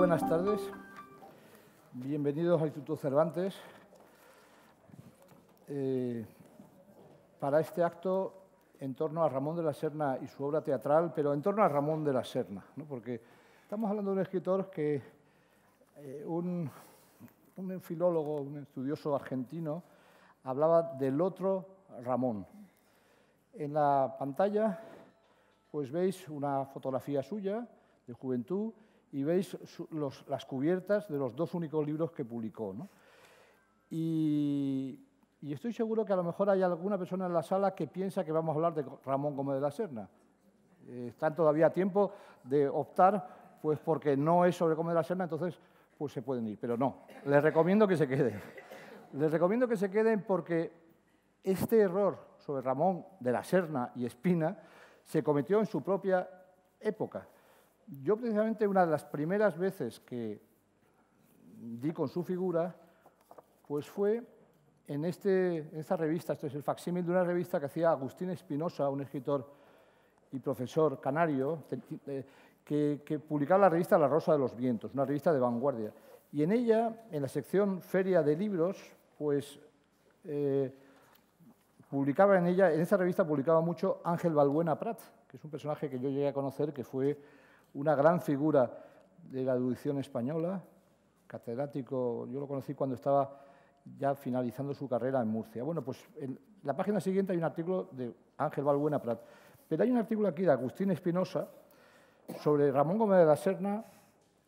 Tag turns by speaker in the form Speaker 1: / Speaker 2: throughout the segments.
Speaker 1: buenas tardes. Bienvenidos al Instituto Cervantes. Eh, para este acto en torno a Ramón de la Serna y su obra teatral, pero en torno a Ramón de la Serna, ¿no? porque estamos hablando de un escritor que eh, un, un filólogo, un estudioso argentino, hablaba del otro Ramón. En la pantalla pues veis una fotografía suya de juventud y veis las cubiertas de los dos únicos libros que publicó. ¿no? Y, estoy seguro que a lo mejor hay alguna persona en la sala que piensa que vamos a hablar de Ramón Gómez de la Serna. Eh, están todavía a tiempo de optar, pues porque no es sobre Gómez de la Serna, entonces pues se pueden ir. Pero no, les recomiendo que se queden. Les recomiendo que se queden porque este error sobre Ramón de la Serna y Espina se cometió en su propia época yo precisamente una de las primeras veces que di con su figura, pues fue este, en, esta revista, esto es el facsímil de una revista que hacía Agustín Espinosa, un escritor y profesor canario, eh, que, publicaba la revista La Rosa de los Vientos, una revista de vanguardia. Y en ella, en la sección Feria de Libros, pues eh, publicaba en ella, en esa revista publicaba mucho Ángel Balbuena Prat, que es un personaje que yo llegué a conocer, que fue una gran figura de la educación española, catedrático, yo lo conocí cuando estaba ya finalizando su carrera en Murcia. Bueno, pues en la página siguiente hay un artículo de Ángel Valbuena Prat, pero hay un artículo aquí de Agustín Espinosa sobre Ramón Gómez de la Serna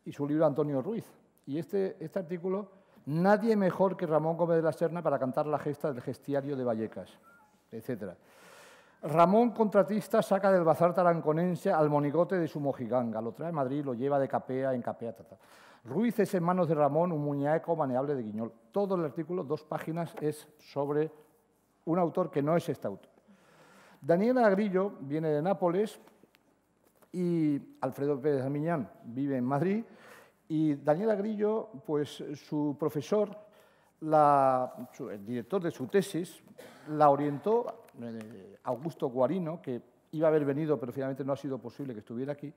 Speaker 1: y su libro Antonio Ruiz. Y este, este artículo, nadie mejor que Ramón Gómez de la Serna para cantar la gesta del gestiario de Vallecas, etcétera. Ramón Contratista saca del bazar taranconense al monigote de su mojiganga, lo trae a Madrid, lo lleva de capea en capea. Ruiz es en manos de Ramón un muñeco maneable de Guiñol. Todo el artículo, dos páginas, es sobre un autor que no es este autor. Daniela Agrillo viene de Nápoles y Alfredo Pérez Amiñán vive en Madrid. Y Daniela Agrillo, pues su profesor la, el director de su tesis la orientó, eh, Augusto Guarino, que iba a haber venido, pero finalmente no ha sido posible que estuviera aquí,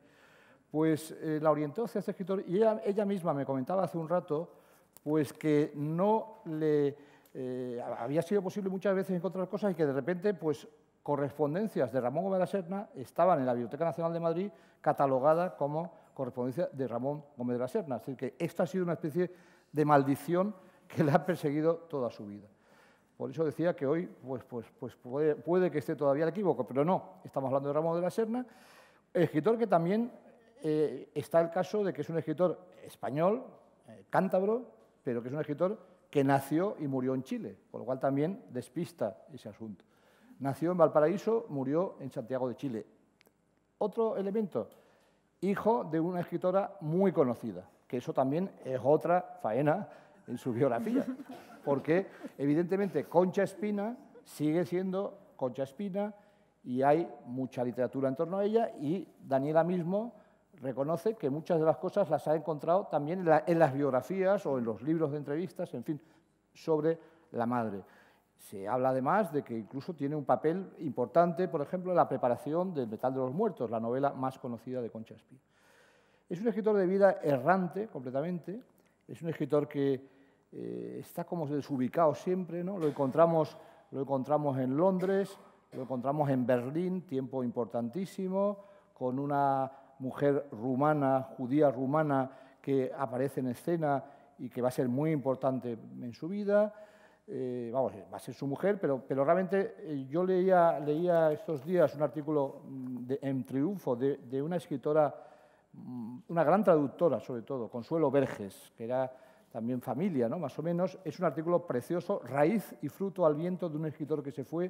Speaker 1: pues eh, la orientó hacia este escritor y ella, misma me comentaba hace un rato pues que no le eh, había sido posible muchas veces encontrar cosas y que de repente pues correspondencias de Ramón Gómez de la Serna estaban en la Biblioteca Nacional de Madrid catalogada como correspondencia de Ramón Gómez de la Serna. Es que esta ha sido una especie de maldición que la ha perseguido toda su vida. Por eso decía que hoy pues, pues, pues puede, que esté todavía al equívoco, pero no, estamos hablando de Ramón de la Serna, escritor que también eh, está el caso de que es un escritor español, eh, cántabro, pero que es un escritor que nació y murió en Chile, por lo cual también despista ese asunto. Nació en Valparaíso, murió en Santiago de Chile. Otro elemento, hijo de una escritora muy conocida, que eso también es otra faena en su biografía, porque evidentemente Concha Espina sigue siendo Concha Espina y hay mucha literatura en torno a ella y Daniela mismo reconoce que muchas de las cosas las ha encontrado también en, en las biografías o en los libros de entrevistas, en fin, sobre la madre. Se habla además de que incluso tiene un papel importante, por ejemplo, en la preparación del Metal de los Muertos, la novela más conocida de Concha Espina. Es un escritor de vida errante completamente, es un escritor que eh, está como desubicado siempre, ¿no? Lo encontramos, lo encontramos en Londres, lo encontramos en Berlín, tiempo importantísimo, con una mujer rumana, judía rumana, que aparece en escena y que va a ser muy importante en su vida. Eh, vamos, va a ser su mujer, pero, pero realmente eh, yo leía, leía estos días un artículo mm, de, en Triunfo de, de, una escritora, mm, una gran traductora sobre todo, Consuelo Verges, que era también familia, ¿no? más o menos. Es un artículo precioso, Raíz y fruto al viento de un escritor que se fue,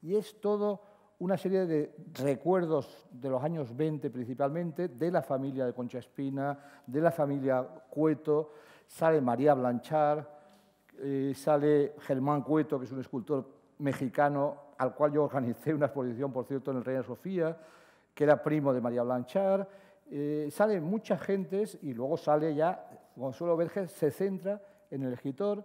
Speaker 1: y es todo una serie de recuerdos de los años 20 principalmente, de la familia de Concha Espina, de la familia Cueto, sale María Blanchard, eh, sale Germán Cueto, que es un escultor mexicano, al cual yo organicé una exposición, por cierto, en el Reina Sofía, que era primo de María Blanchard, eh, sale muchas gentes y luego sale ya Consuelo Verges se centra en el escritor,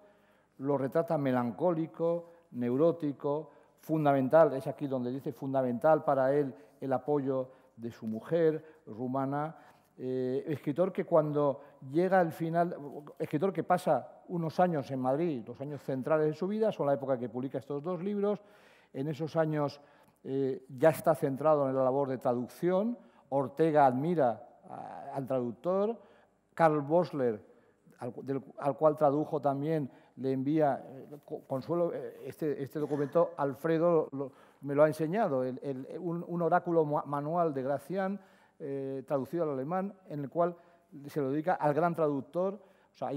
Speaker 1: lo retrata melancólico, neurótico, fundamental, es aquí donde dice fundamental para él el apoyo de su mujer, rumana, eh, escritor que cuando llega al final, escritor que pasa unos años en Madrid, los años centrales de su vida, son la época que publica estos dos libros, en esos años eh, ya está centrado en la labor de traducción, Ortega admira al traductor, Carl Bosler, al, cual tradujo también, le envía, eh, Consuelo, eh, este, este, documento, Alfredo me lo ha enseñado, un, oráculo manual de Gracián, eh, traducido al alemán, en el cual se lo dedica al gran traductor. O sea,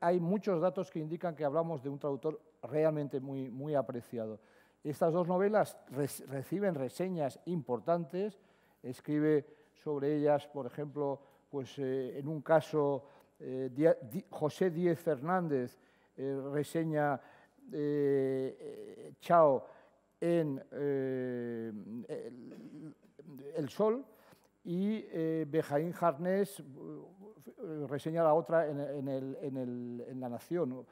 Speaker 1: hay, muchos datos que indican que hablamos de un traductor realmente muy, muy apreciado. Estas dos novelas reciben reseñas importantes, escribe sobre ellas, por ejemplo, pues, eh, en un caso, eh, José Díez Fernández eh, reseña Chao en el, Sol y Bejaín Jarnés reseña la otra en, La Nación.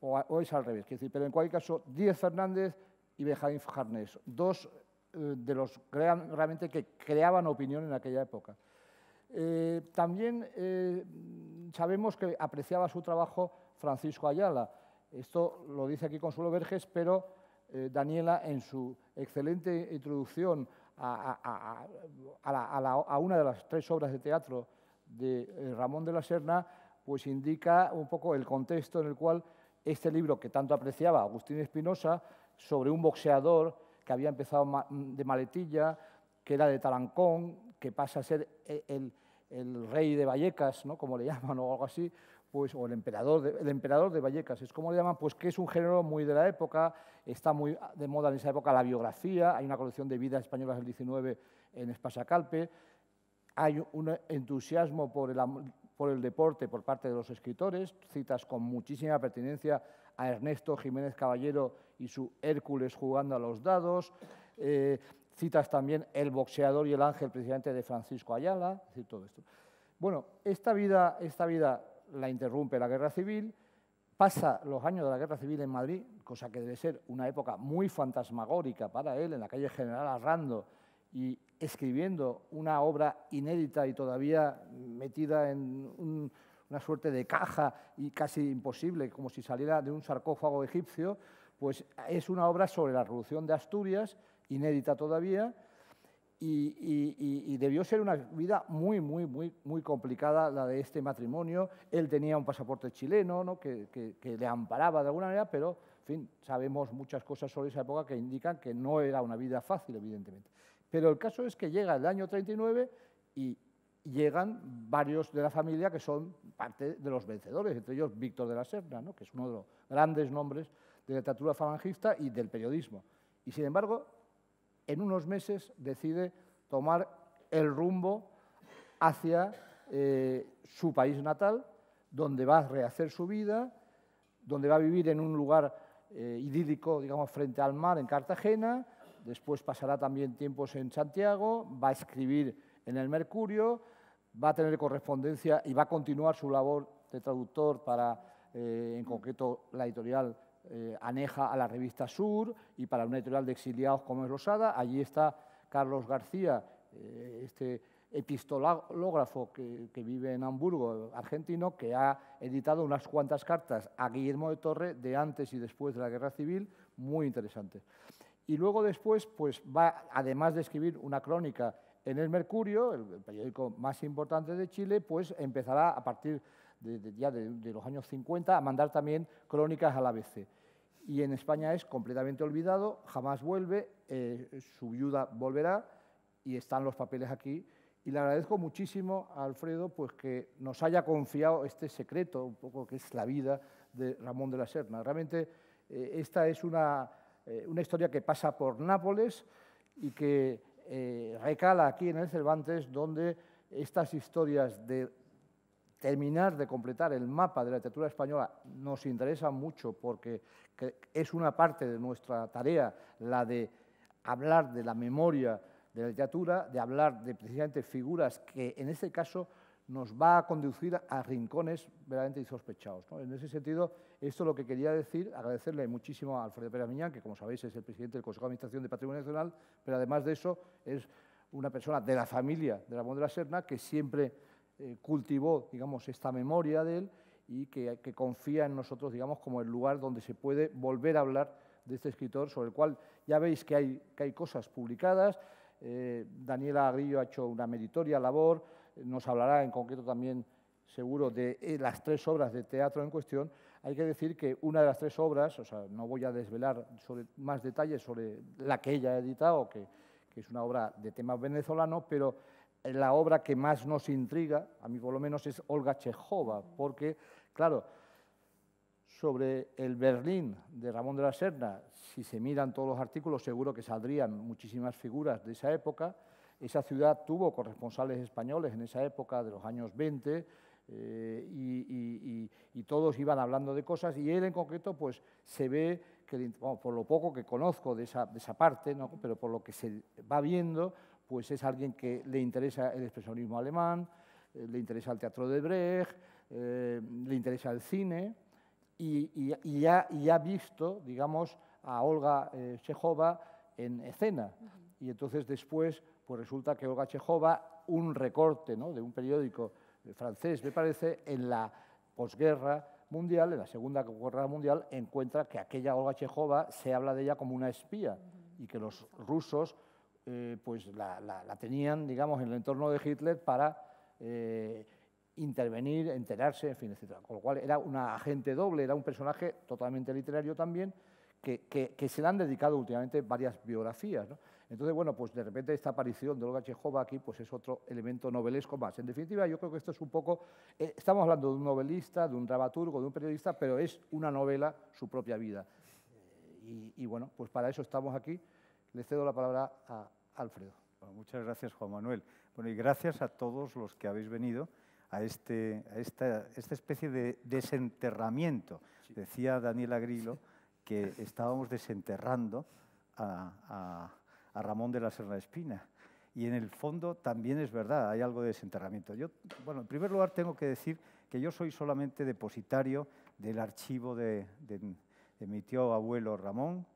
Speaker 1: O, es al revés. pero en cualquier caso, Díez Fernández y Bejaín Jarnés, dos de los realmente que creaban opinión en aquella época. Eh, también eh, sabemos que apreciaba su trabajo Francisco Ayala. Esto lo dice aquí Consuelo Verges, pero eh, Daniela, en su excelente introducción a, una de las tres obras de teatro de Ramón de la Serna, pues indica un poco el contexto en el cual este libro que tanto apreciaba Agustín Espinosa, sobre un boxeador que había empezado de maletilla, que era de talancón, que pasa a ser e, el, rey de Vallecas, ¿no? como le llaman, o algo así, pues, o el emperador, de, emperador de Vallecas, es como le llaman, pues que es un género muy de la época, está muy de moda en esa época la biografía, hay una colección de vidas españolas del 19 en Espasacalpe, hay un entusiasmo por el, por el deporte por parte de los escritores, citas con muchísima pertinencia a Ernesto Jiménez Caballero y su Hércules jugando a los dados, eh, Citas también El boxeador y el ángel, presidente de Francisco Ayala, decir, todo esto. Bueno, esta vida, esta vida la interrumpe la guerra civil, pasa los años de la guerra civil en Madrid, cosa que debe ser una época muy fantasmagórica para él, en la calle General Arrando, y escribiendo una obra inédita y todavía metida en una suerte de caja y casi imposible, como si saliera de un sarcófago egipcio, pues es una obra sobre la Revolución de Asturias inédita todavía, y, debió ser una vida muy, muy, muy, muy complicada la de este matrimonio. Él tenía un pasaporte chileno ¿no? que, le amparaba de alguna manera, pero, en fin, sabemos muchas cosas sobre esa época que indican que no era una vida fácil, evidentemente. Pero el caso es que llega el año 39 y llegan varios de la familia que son parte de los vencedores, entre ellos Víctor de la Serna, ¿no? que es uno de los grandes nombres de la literatura falangista y del periodismo. Y sin embargo, en unos meses decide tomar el rumbo hacia eh, su país natal, donde va a rehacer su vida, donde va a vivir en un lugar eh, idílico, digamos, frente al mar en Cartagena, después pasará también tiempos en Santiago, va a escribir en el Mercurio, va a tener correspondencia y va a continuar su labor de traductor para, eh, en concreto, la editorial eh, aneja a la revista Sur y para un editorial de exiliados como es Rosada. Allí está Carlos García, eh, este epistológrafo que, vive en Hamburgo, argentino, que ha editado unas cuantas cartas a Guillermo de Torre de antes y después de la Guerra Civil, muy interesantes. Y luego después, pues va, además de escribir una crónica en el Mercurio, el, periódico más importante de Chile, pues empezará a partir de, ya de, los años 50 a mandar también crónicas a la ABC y en España es completamente olvidado, jamás vuelve, eh, su viuda volverá y están los papeles aquí. Y le agradezco muchísimo a Alfredo pues, que nos haya confiado este secreto, un poco que es la vida de Ramón de la Serna. Realmente eh, esta es una, eh, una, historia que pasa por Nápoles y que recala aquí en el Cervantes, donde estas historias de terminar de completar el mapa de la literatura española nos interesa mucho porque es una parte de nuestra tarea la de hablar de la memoria de la literatura, de hablar de precisamente figuras que en este caso nos va a conducir a rincones verdaderamente insospechados. En ese sentido, esto es lo que quería decir, agradecerle muchísimo a Alfredo Pérez que como sabéis es el presidente del Consejo de Administración de Patrimonio Nacional, pero además de eso es una persona de la familia de la de la Serna que siempre eh, cultivó, digamos, esta memoria de él y que, confía en nosotros, digamos, como el lugar donde se puede volver a hablar de este escritor, sobre el cual ya veis que hay, que hay cosas publicadas. Eh, Daniela Agrillo ha hecho una meritoria labor, nos hablará en concreto también, seguro, de eh, las tres obras de teatro en cuestión. Hay que decir que una de las tres obras, o sea, no voy a desvelar más detalles sobre la que ella ha editado, que, que es una obra de tema venezolano, pero la obra que más nos intriga, a mí por lo menos, es Olga Chejova, porque, claro, sobre el Berlín de Ramón de la Serna, si se miran todos los artículos, seguro que saldrían muchísimas figuras de esa época. Esa ciudad tuvo corresponsales españoles en esa época de los años 20 eh, y, todos iban hablando de cosas y él en concreto pues se ve que, por lo poco que conozco de esa, parte, pero por lo que se va viendo, pues es alguien que le interesa el expresionismo alemán, eh, le interesa el teatro de Brecht, eh, le interesa el cine y, ya ha, visto, digamos, a Olga eh, Chejova en escena. Y entonces después, pues resulta que Olga Chejova, un recorte ¿no? de un periódico francés, me parece, en la posguerra mundial, en la Segunda Guerra Mundial, encuentra que aquella Olga Chejova se habla de ella como una espía y que los rusos eh, pues la, tenían, digamos, en el entorno de Hitler para eh, intervenir, enterarse, en fin, etc. Con lo cual era una agente doble, era un personaje totalmente literario también, que, se le han dedicado últimamente varias biografías. Entonces, bueno, pues de repente esta aparición de Olga Chejova aquí pues es otro elemento novelesco más. En definitiva, yo creo que esto es un poco... Eh, estamos hablando de un novelista, de un dramaturgo, de un periodista, pero es una novela su propia vida. y bueno, pues para eso estamos aquí. Le cedo la palabra a, Alfredo.
Speaker 2: muchas gracias, Juan Manuel. Bueno, y gracias a todos los que habéis venido a, este, esta, especie de desenterramiento. Decía Daniel Agrilo que estábamos desenterrando a, Ramón de la Serna Espina. Y en el fondo también es verdad, hay algo de desenterramiento. Yo, bueno, en primer lugar tengo que decir que yo soy solamente depositario del archivo de, de mi tío abuelo Ramón,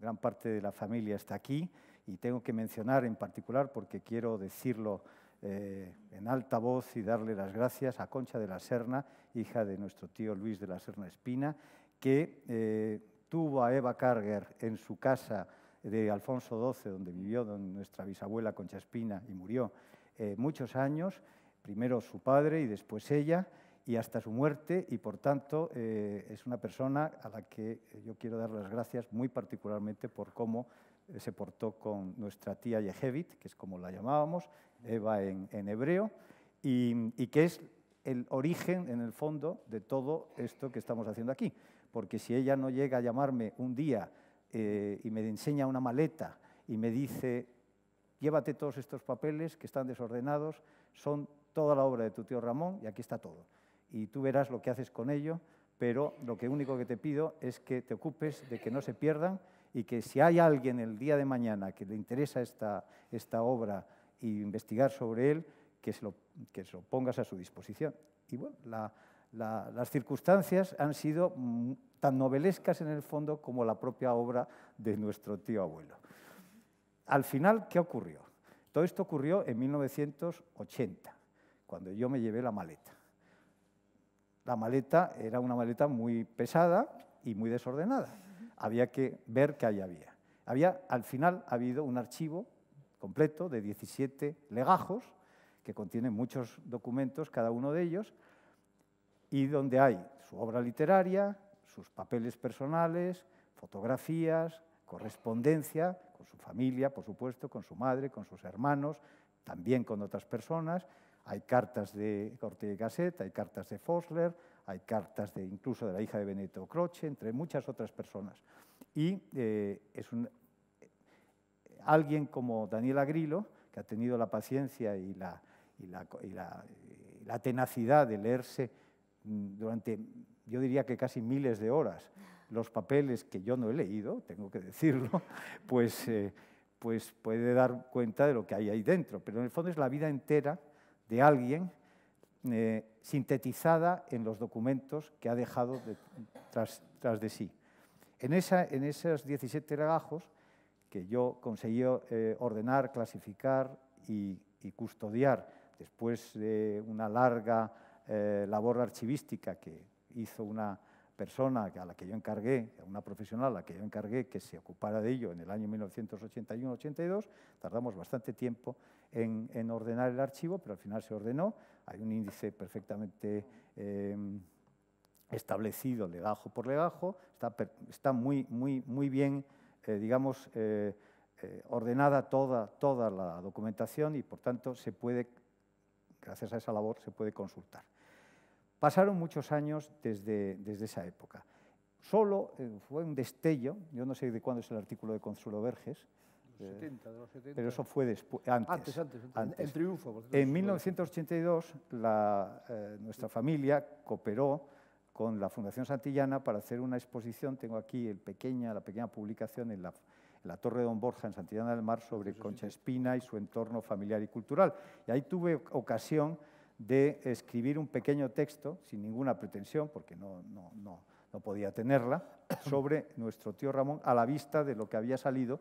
Speaker 2: gran parte de la familia está aquí, y tengo que mencionar en particular porque quiero decirlo eh, en alta voz y darle las gracias a Concha de la Serna, hija de nuestro tío Luis de la Serna Espina, que eh, tuvo a Eva Carger en su casa de Alfonso XII, donde vivió nuestra bisabuela Concha Espina y murió eh, muchos años, primero su padre y después ella, y hasta su muerte, y por tanto es una persona a la que yo quiero dar las gracias muy particularmente por cómo eh, se portó con nuestra tía Yehevit, que es como la llamábamos, Eva en, hebreo, y, que es el origen, en el fondo, de todo esto que estamos haciendo aquí. Porque si ella no llega a llamarme un día eh, y me enseña una maleta y me dice, llévate todos estos papeles que están desordenados, son toda la obra de tu tío Ramón y aquí está todo. Y tú verás lo que haces con ello, pero lo único que te pido es que te ocupes de que no se pierdan y que si hay alguien el día de mañana que le interesa esta, esta obra e investigar sobre él, que se, lo, que lo pongas a su disposición. Y bueno, las circunstancias han sido tan novelescas en el fondo como la propia obra de nuestro tío abuelo. Al final, ¿qué ocurrió? Todo esto ocurrió en 1980, cuando yo me llevé la maleta. La maleta era una maleta muy pesada y muy desordenada había que ver qué ahí había. Había, al final, ha habido un archivo completo de 17 legajos que contienen muchos documentos, cada uno de ellos, y donde hay su obra literaria, sus papeles personales, fotografías, correspondencia con su familia, por supuesto, con su madre, con sus hermanos, también con otras personas. Hay cartas de Cortés de Gasset, hay cartas de Fosler, hay cartas de, incluso de la hija de Benito Croce, entre muchas otras personas. Y eh, es eh, alguien como Daniel Agrilo, que ha tenido la paciencia y la, tenacidad de leerse mm, durante, yo diría que casi miles de horas, los papeles que yo no he leído, tengo que decirlo, pues, eh, pues puede dar cuenta de lo que hay ahí dentro. Pero en el fondo es la vida entera de alguien eh, sintetizada en los documentos que ha dejado tras, de sí. En, esa, en esos 17 legajos que yo conseguí eh, ordenar, clasificar y custodiar después de una larga eh, labor archivística que hizo una persona a la que yo encargué, una profesional a la que yo encargué que se ocupara de ello en el año 1981-82, tardamos bastante tiempo en, ordenar el archivo, pero al final se ordenó. Hay un índice perfectamente em, establecido legajo por legajo, está, está muy, muy, muy bien, eh, digamos, eh, eh, ordenada toda, toda la documentación y, por tanto, se puede, gracias a esa labor, se puede consultar. Pasaron muchos años desde, desde esa época. Solo eh, fue un destello, yo no sé de cuándo es el artículo de Consuelo Verges,
Speaker 1: Pero eso
Speaker 2: fue antes. Antes, antes, triunfo. en 1982, eh, nuestra familia cooperó con la Fundación Santillana para hacer una exposición. Tengo aquí la pequeña publicación en la, en la Torre de Don Borja, en Santillana del Mar, sobre Concha Espina y su entorno familiar y cultural. Y ahí tuve ocasión de escribir un pequeño texto, sin ninguna pretensión, porque no, no, podía tenerla, sobre nuestro tío Ramón a la vista de lo que había salido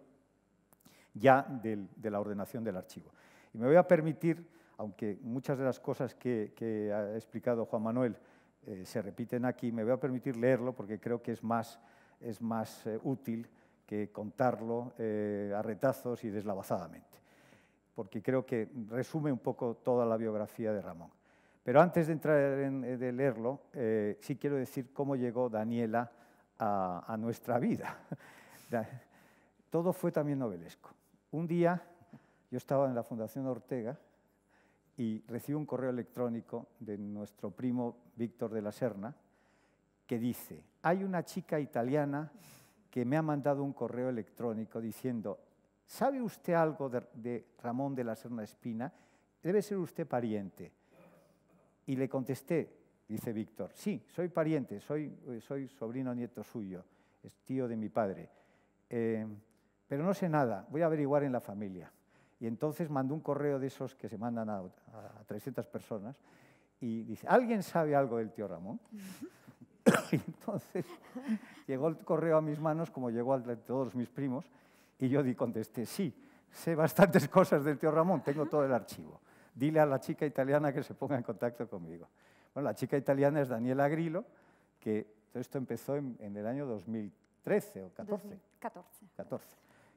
Speaker 2: ya de la ordenación del archivo. Y me voy a permitir, aunque muchas de las cosas que, ha explicado Juan Manuel eh, se repiten aquí, me voy a permitir leerlo porque creo que es más, es más eh, útil que contarlo eh, a retazos y deslavazadamente porque creo que resume un poco toda la biografía de Ramón. Pero antes de, entrar en, eh, de leerlo, eh, sí quiero decir cómo llegó Daniela a, nuestra vida. Todo fue también novelesco. Un día yo estaba en la Fundación Ortega y recibí un correo electrónico de nuestro primo Víctor de la Serna que dice, hay una chica italiana que me ha mandado un correo electrónico diciendo, ¿Sabe usted algo de, Ramón de la Serna Espina? Debe ser usted pariente. Y le contesté, dice Víctor, sí, soy pariente, soy, eh, soy sobrino nieto suyo, es tío de mi padre. Eh, pero no sé nada, voy a averiguar en la familia. Y entonces mandó un correo de esos que se mandan a, a 300 personas y dice, ¿alguien sabe algo del tío Ramón? entonces llegó el correo a mis manos, como llegó a todos mis primos, y yo di, contesté, sí, sé bastantes cosas del tío Ramón, tengo todo el archivo. Dile a la chica italiana que se ponga en contacto conmigo. Bueno, la chica italiana es Daniela Grillo, que todo esto empezó en, el año 2013 o 14.
Speaker 3: 2014.
Speaker 2: 14.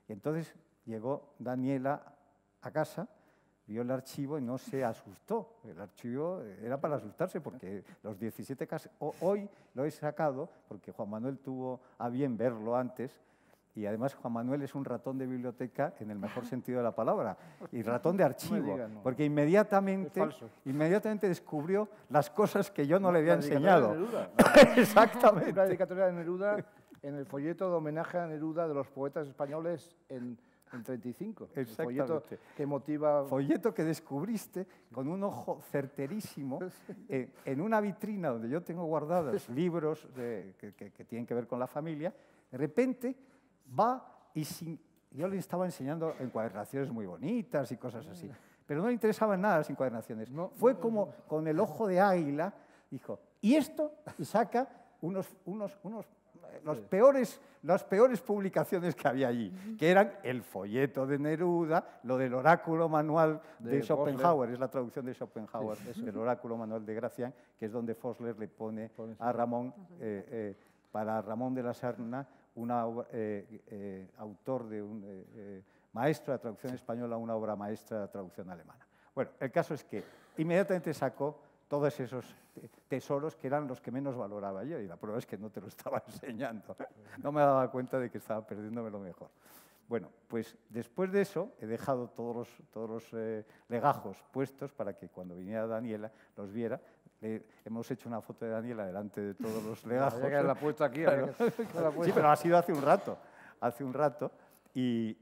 Speaker 2: Y entonces llegó Daniela a casa, vio el archivo y no se asustó. El archivo era para asustarse porque los 17 casos, hoy lo he sacado porque Juan Manuel tuvo a bien verlo antes y además Juan Manuel es un ratón de biblioteca en el mejor sentido de la palabra, y ratón de archivo, porque inmediatamente, inmediatamente descubrió las cosas que yo no, le había enseñado. De Neruda, Exactamente.
Speaker 1: Una dedicatoria de Neruda en el folleto de homenaje a Neruda de los poetas españoles en, en 35. El folleto que motiva... Folleto
Speaker 2: que descubriste con un ojo certerísimo eh, en una vitrina donde yo tengo guardados libros que tienen que ver con la familia. De repente va y Yo le estaba enseñando encuadernaciones muy bonitas y cosas así, pero no le interesaban nada las encuadernaciones. Fue como con el ojo de águila, dijo, y esto, saca unos, los peores, las peores publicaciones que había allí, que eran el folleto de Neruda, lo del oráculo manual de, Schopenhauer, es la traducción de Schopenhauer, es el oráculo manual de Gracián, que es donde Fosler le pone a Ramón, eh, eh, para Ramón de la Serna, una eh, eh, autor de un eh, maestro de traducción española, una obra maestra de traducción alemana. Bueno, el caso es que inmediatamente sacó todos esos tesoros que eran los que menos valoraba yo, y la prueba es que no te lo estaba enseñando. No me daba cuenta de que estaba perdiéndome lo mejor. Bueno, pues después de eso he dejado todos los, todos legajos puestos para que cuando viniera Daniela los viera, hemos hecho una foto de Daniela delante de todos los legajos. que puesto aquí. Sí, pero ha sido hace un rato, hace un rato, y,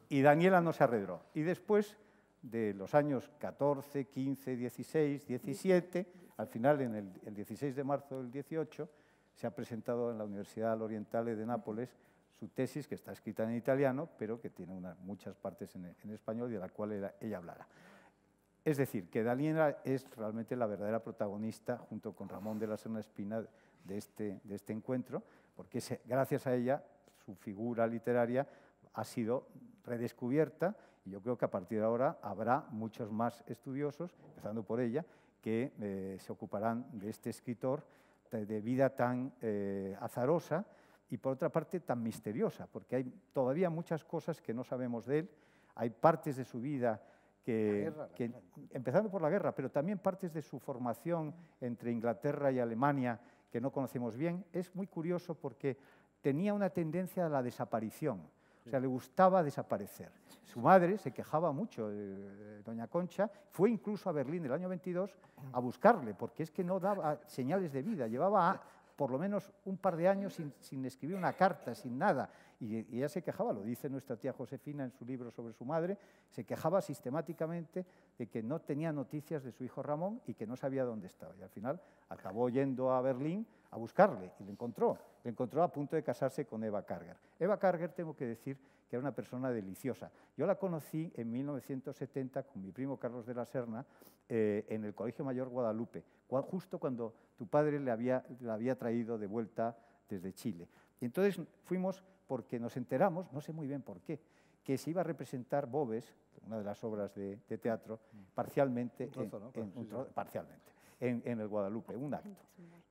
Speaker 2: y, Daniela no se arredró. Y después de los años 14, 15, 16, 17, al final, en el, 16 de marzo del 18, se ha presentado en la Universidad Oriental de Nápoles su tesis, que está escrita en italiano, pero que tiene muchas partes en, español y de la cual ella, ella hablará. Es decir, que Dalí es realmente la verdadera protagonista, junto con Ramón de la Serna Espina, de este, este encuentro, porque gracias a ella su figura literaria ha sido redescubierta y yo creo que a partir de ahora habrá muchos más estudiosos, empezando por ella, que eh, se ocuparán de este escritor de vida tan eh, azarosa y por otra parte tan misteriosa, porque hay todavía muchas cosas que no sabemos de él, hay partes de su vida que, empezando por la guerra, pero también partes de su formación entre Inglaterra y Alemania que no conocemos bien, es muy curioso porque tenía una tendencia a la desaparición. O sea, le gustaba desaparecer. Su madre se quejaba mucho, de doña Concha, fue incluso a Berlín el año 22 a buscarle, porque es que no daba señales de vida, llevaba por lo menos un par de años sin, escribir una carta, sin nada. Y, y, ella se quejaba, lo dice nuestra tía Josefina en su libro sobre su madre, se quejaba sistemáticamente de que no tenía noticias de su hijo Ramón y que no sabía dónde estaba. Y al final acabó yendo a Berlín a buscarle y le encontró. Le encontró a punto de casarse con Eva Karger. Eva Karger, tengo que decir, que era una persona deliciosa. Yo la conocí en 1970 con mi primo Carlos de la Serna eh, en el Colegio Mayor Guadalupe, justo cuando tu padre le había, la había traído de vuelta desde Chile. Y entonces fuimos porque nos enteramos, no sé muy bien por qué, que se iba a representar Bobes, una de las obras de, teatro, parcialmente, en, parcialmente en, el Guadalupe, un acto.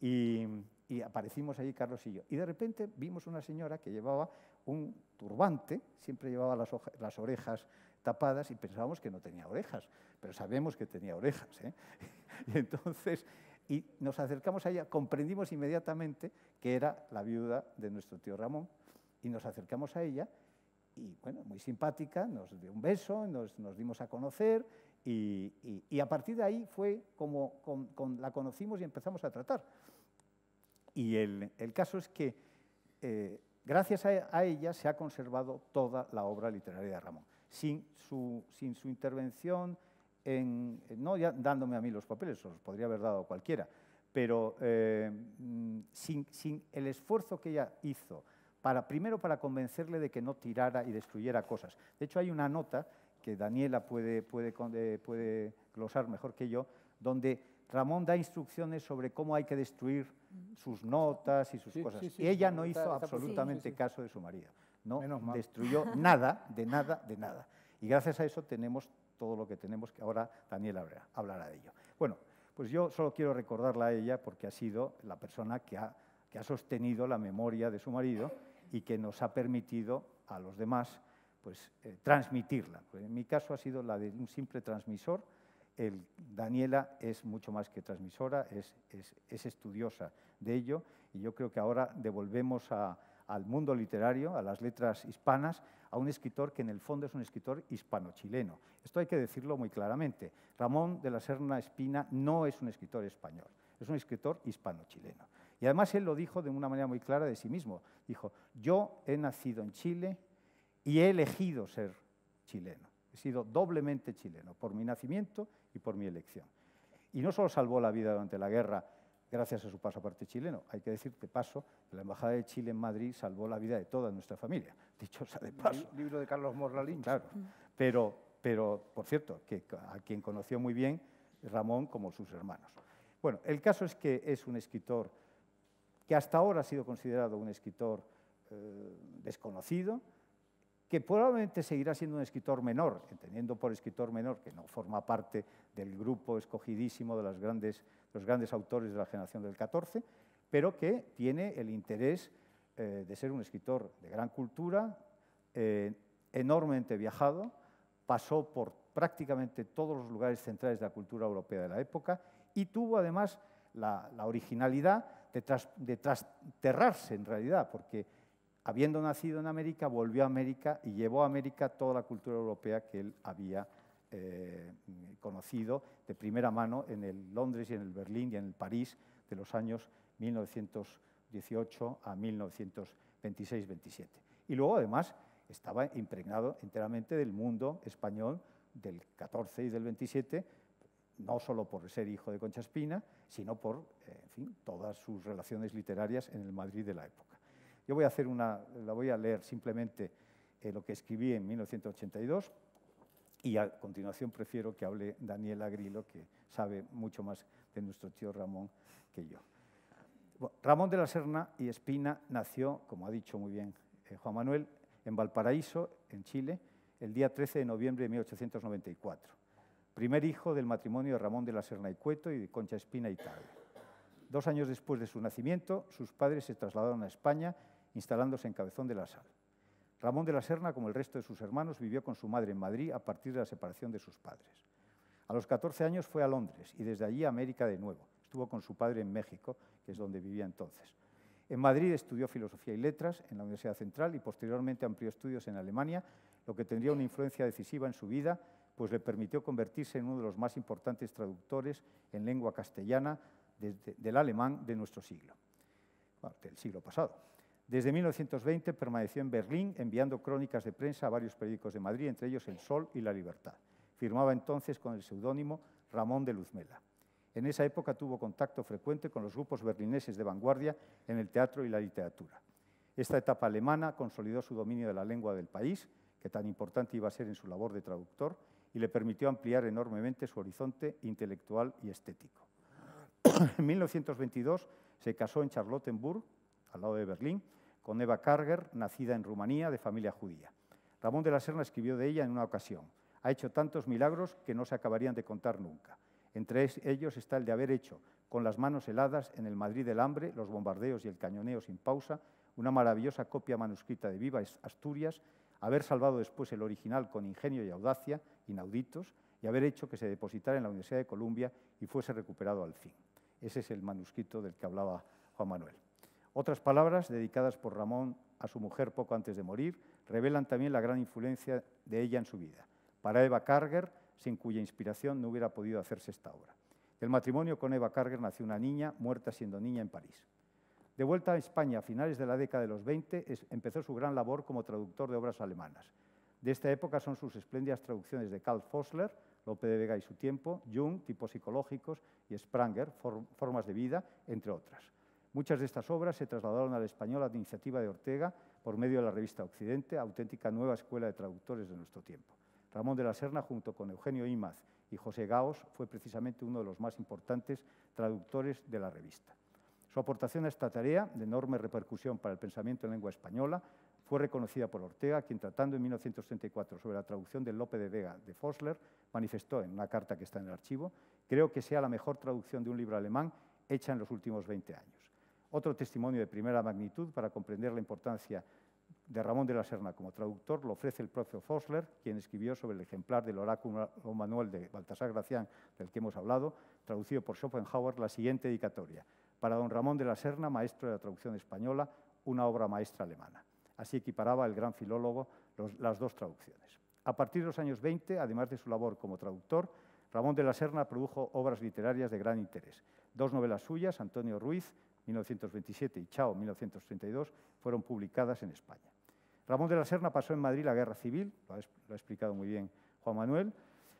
Speaker 2: Y, y, aparecimos allí Carlos y yo. Y de repente vimos una señora que llevaba un turbante, siempre llevaba las, orejas tapadas y pensábamos que no tenía orejas, pero sabemos que tenía orejas. ¿eh? y entonces, y nos acercamos a ella, comprendimos inmediatamente que era la viuda de nuestro tío Ramón, y nos acercamos a ella, y bueno, muy simpática, nos dio un beso, nos, dimos a conocer, y, a partir de ahí fue como con, la conocimos y empezamos a tratar. Y el, caso es que eh, Gracias a, ella se ha conservado toda la obra literaria de Ramón. Sin su, intervención, en, no ya dándome a mí los papeles, los podría haber dado cualquiera, pero eh, mm, sin, el esfuerzo que ella hizo, para, primero para convencerle de que no tirara y destruyera cosas. De hecho, hay una nota que Daniela puede, puede eh, glosar mejor que yo, donde Ramón da instrucciones sobre cómo hay que destruir sus notas y sus cosas. Y Ella no hizo absolutamente caso de su marido. No destruyó nada, de nada, de nada. Y gracias a eso tenemos todo lo que tenemos, que ahora Daniel hablará, de ello. Bueno, pues yo solo quiero recordarla a ella porque ha sido la persona que ha, que ha sostenido la memoria de su marido y que nos ha permitido a los demás pues, eh, transmitirla. en mi caso ha sido la de un simple transmisor Daniela es mucho más que transmisora, es, es, estudiosa de ello y yo creo que ahora devolvemos al mundo literario, a las letras hispanas, a un escritor que en el fondo es un escritor hispano-chileno. Esto hay que decirlo muy claramente. Ramón de la Serna Espina no es un escritor español, es un escritor hispano-chileno. Y además él lo dijo de una manera muy clara de sí mismo. Dijo, yo he nacido en Chile y he elegido ser chileno. He sido doblemente chileno, por mi nacimiento y por mi elección. Y no solo salvó la vida durante la guerra gracias a su pasaporte chileno, hay que decir de paso que la Embajada de Chile en Madrid salvó la vida de toda nuestra familia, dichosa de paso.
Speaker 1: libro de Carlos Morralín. Claro,
Speaker 2: mm. pero, pero por cierto, que a quien conoció muy bien Ramón como sus hermanos. Bueno, el caso es que es un escritor que hasta ahora ha sido considerado un escritor eh, desconocido, que probablemente seguirá siendo un escritor menor, entendiendo por escritor menor que no forma parte del grupo escogidísimo de las grandes, los grandes autores de la generación del 14, pero que tiene el interés eh, de ser un escritor de gran cultura, eh, enormemente viajado, pasó por prácticamente todos los lugares centrales de la cultura europea de la época y tuvo además la, originalidad de, de trasterrarse en realidad, porque habiendo nacido en América, volvió a América y llevó a América toda la cultura europea que él había eh, conocido de primera mano en el Londres y en el Berlín y en el París de los años 1918 a 1926-27. Y luego, además, estaba impregnado enteramente del mundo español del 14 y del 27, no solo por ser hijo de Concha Espina, sino por eh, en fin, todas sus relaciones literarias en el Madrid de la época. Yo voy a hacer una, la voy a leer simplemente eh, lo que escribí en 1982 y a continuación prefiero que hable Daniel Agrilo, que sabe mucho más de nuestro tío Ramón que yo. Ramón de la Serna y Espina nació, como ha dicho muy bien eh, Juan Manuel, en Valparaíso, en Chile, el día 13 de noviembre de 1894. Primer hijo del matrimonio de Ramón de la Serna y Cueto y de Concha Espina y Tal. Dos años después de su nacimiento, sus padres se trasladaron a España instalándose en Cabezón de la Sal. Ramón de la Serna, como el resto de sus hermanos, vivió con su madre en Madrid a partir de la separación de sus padres. A los 14 años fue a Londres y desde allí a América de nuevo. Estuvo con su padre en México, que es donde vivía entonces. En Madrid estudió filosofía y letras en la Universidad Central y posteriormente amplió estudios en Alemania, lo que tendría una influencia decisiva en su vida, pues le permitió convertirse en uno de los más importantes traductores en lengua castellana del alemán de nuestro siglo, bueno, del siglo pasado. Desde 1920 permaneció en Berlín enviando crónicas de prensa a varios periódicos de Madrid, entre ellos El Sol y La Libertad. Firmaba entonces con el seudónimo Ramón de Luzmela. En esa época tuvo contacto frecuente con los grupos berlineses de vanguardia en el teatro y la literatura. Esta etapa alemana consolidó su dominio de la lengua del país, que tan importante iba a ser en su labor de traductor, y le permitió ampliar enormemente su horizonte intelectual y estético. En 1922 se casó en Charlottenburg, al lado de Berlín, con Eva Karger, nacida en Rumanía de familia judía. Ramón de la Serna escribió de ella en una ocasión. Ha hecho tantos milagros que no se acabarían de contar nunca. Entre ellos está el de haber hecho, con las manos heladas, en el Madrid del hambre, los bombardeos y el cañoneo sin pausa, una maravillosa copia manuscrita de Viva Asturias, haber salvado después el original con ingenio y audacia, inauditos, y haber hecho que se depositara en la Universidad de Columbia y fuese recuperado al fin. Ese es el manuscrito del que hablaba Juan Manuel. Otras palabras, dedicadas por Ramón a su mujer poco antes de morir, revelan también la gran influencia de ella en su vida. Para Eva Carger, sin cuya inspiración no hubiera podido hacerse esta obra. El matrimonio con Eva Carger nació una niña, muerta siendo niña en París. De vuelta a España a finales de la década de los 20, empezó su gran labor como traductor de obras alemanas. De esta época son sus espléndidas traducciones de Karl Fossler, Lope de Vega y su tiempo, Jung, tipos psicológicos, y Spranger, formas de vida, entre otras. Muchas de estas obras se trasladaron al español a la iniciativa de Ortega por medio de la revista Occidente, auténtica nueva escuela de traductores de nuestro tiempo. Ramón de la Serna, junto con Eugenio Imaz y José Gaos, fue precisamente uno de los más importantes traductores de la revista. Su aportación a esta tarea, de enorme repercusión para el pensamiento en lengua española, fue reconocida por Ortega, quien tratando en 1934 sobre la traducción del Lope de Vega de Fosler, manifestó en una carta que está en el archivo, creo que sea la mejor traducción de un libro alemán hecha en los últimos 20 años. Otro testimonio de primera magnitud para comprender la importancia de Ramón de la Serna como traductor lo ofrece el propio Fosler, quien escribió sobre el ejemplar del oráculo Manuel de Baltasar Gracián, del que hemos hablado, traducido por Schopenhauer, la siguiente dedicatoria. Para don Ramón de la Serna, maestro de la traducción española, una obra maestra alemana. Así equiparaba el gran filólogo las dos traducciones. A partir de los años 20, además de su labor como traductor, Ramón de la Serna produjo obras literarias de gran interés. Dos novelas suyas, Antonio Ruiz, 1927 y Chao, 1932, fueron publicadas en España. Ramón de la Serna pasó en Madrid la guerra civil, lo ha, explicado muy bien Juan Manuel,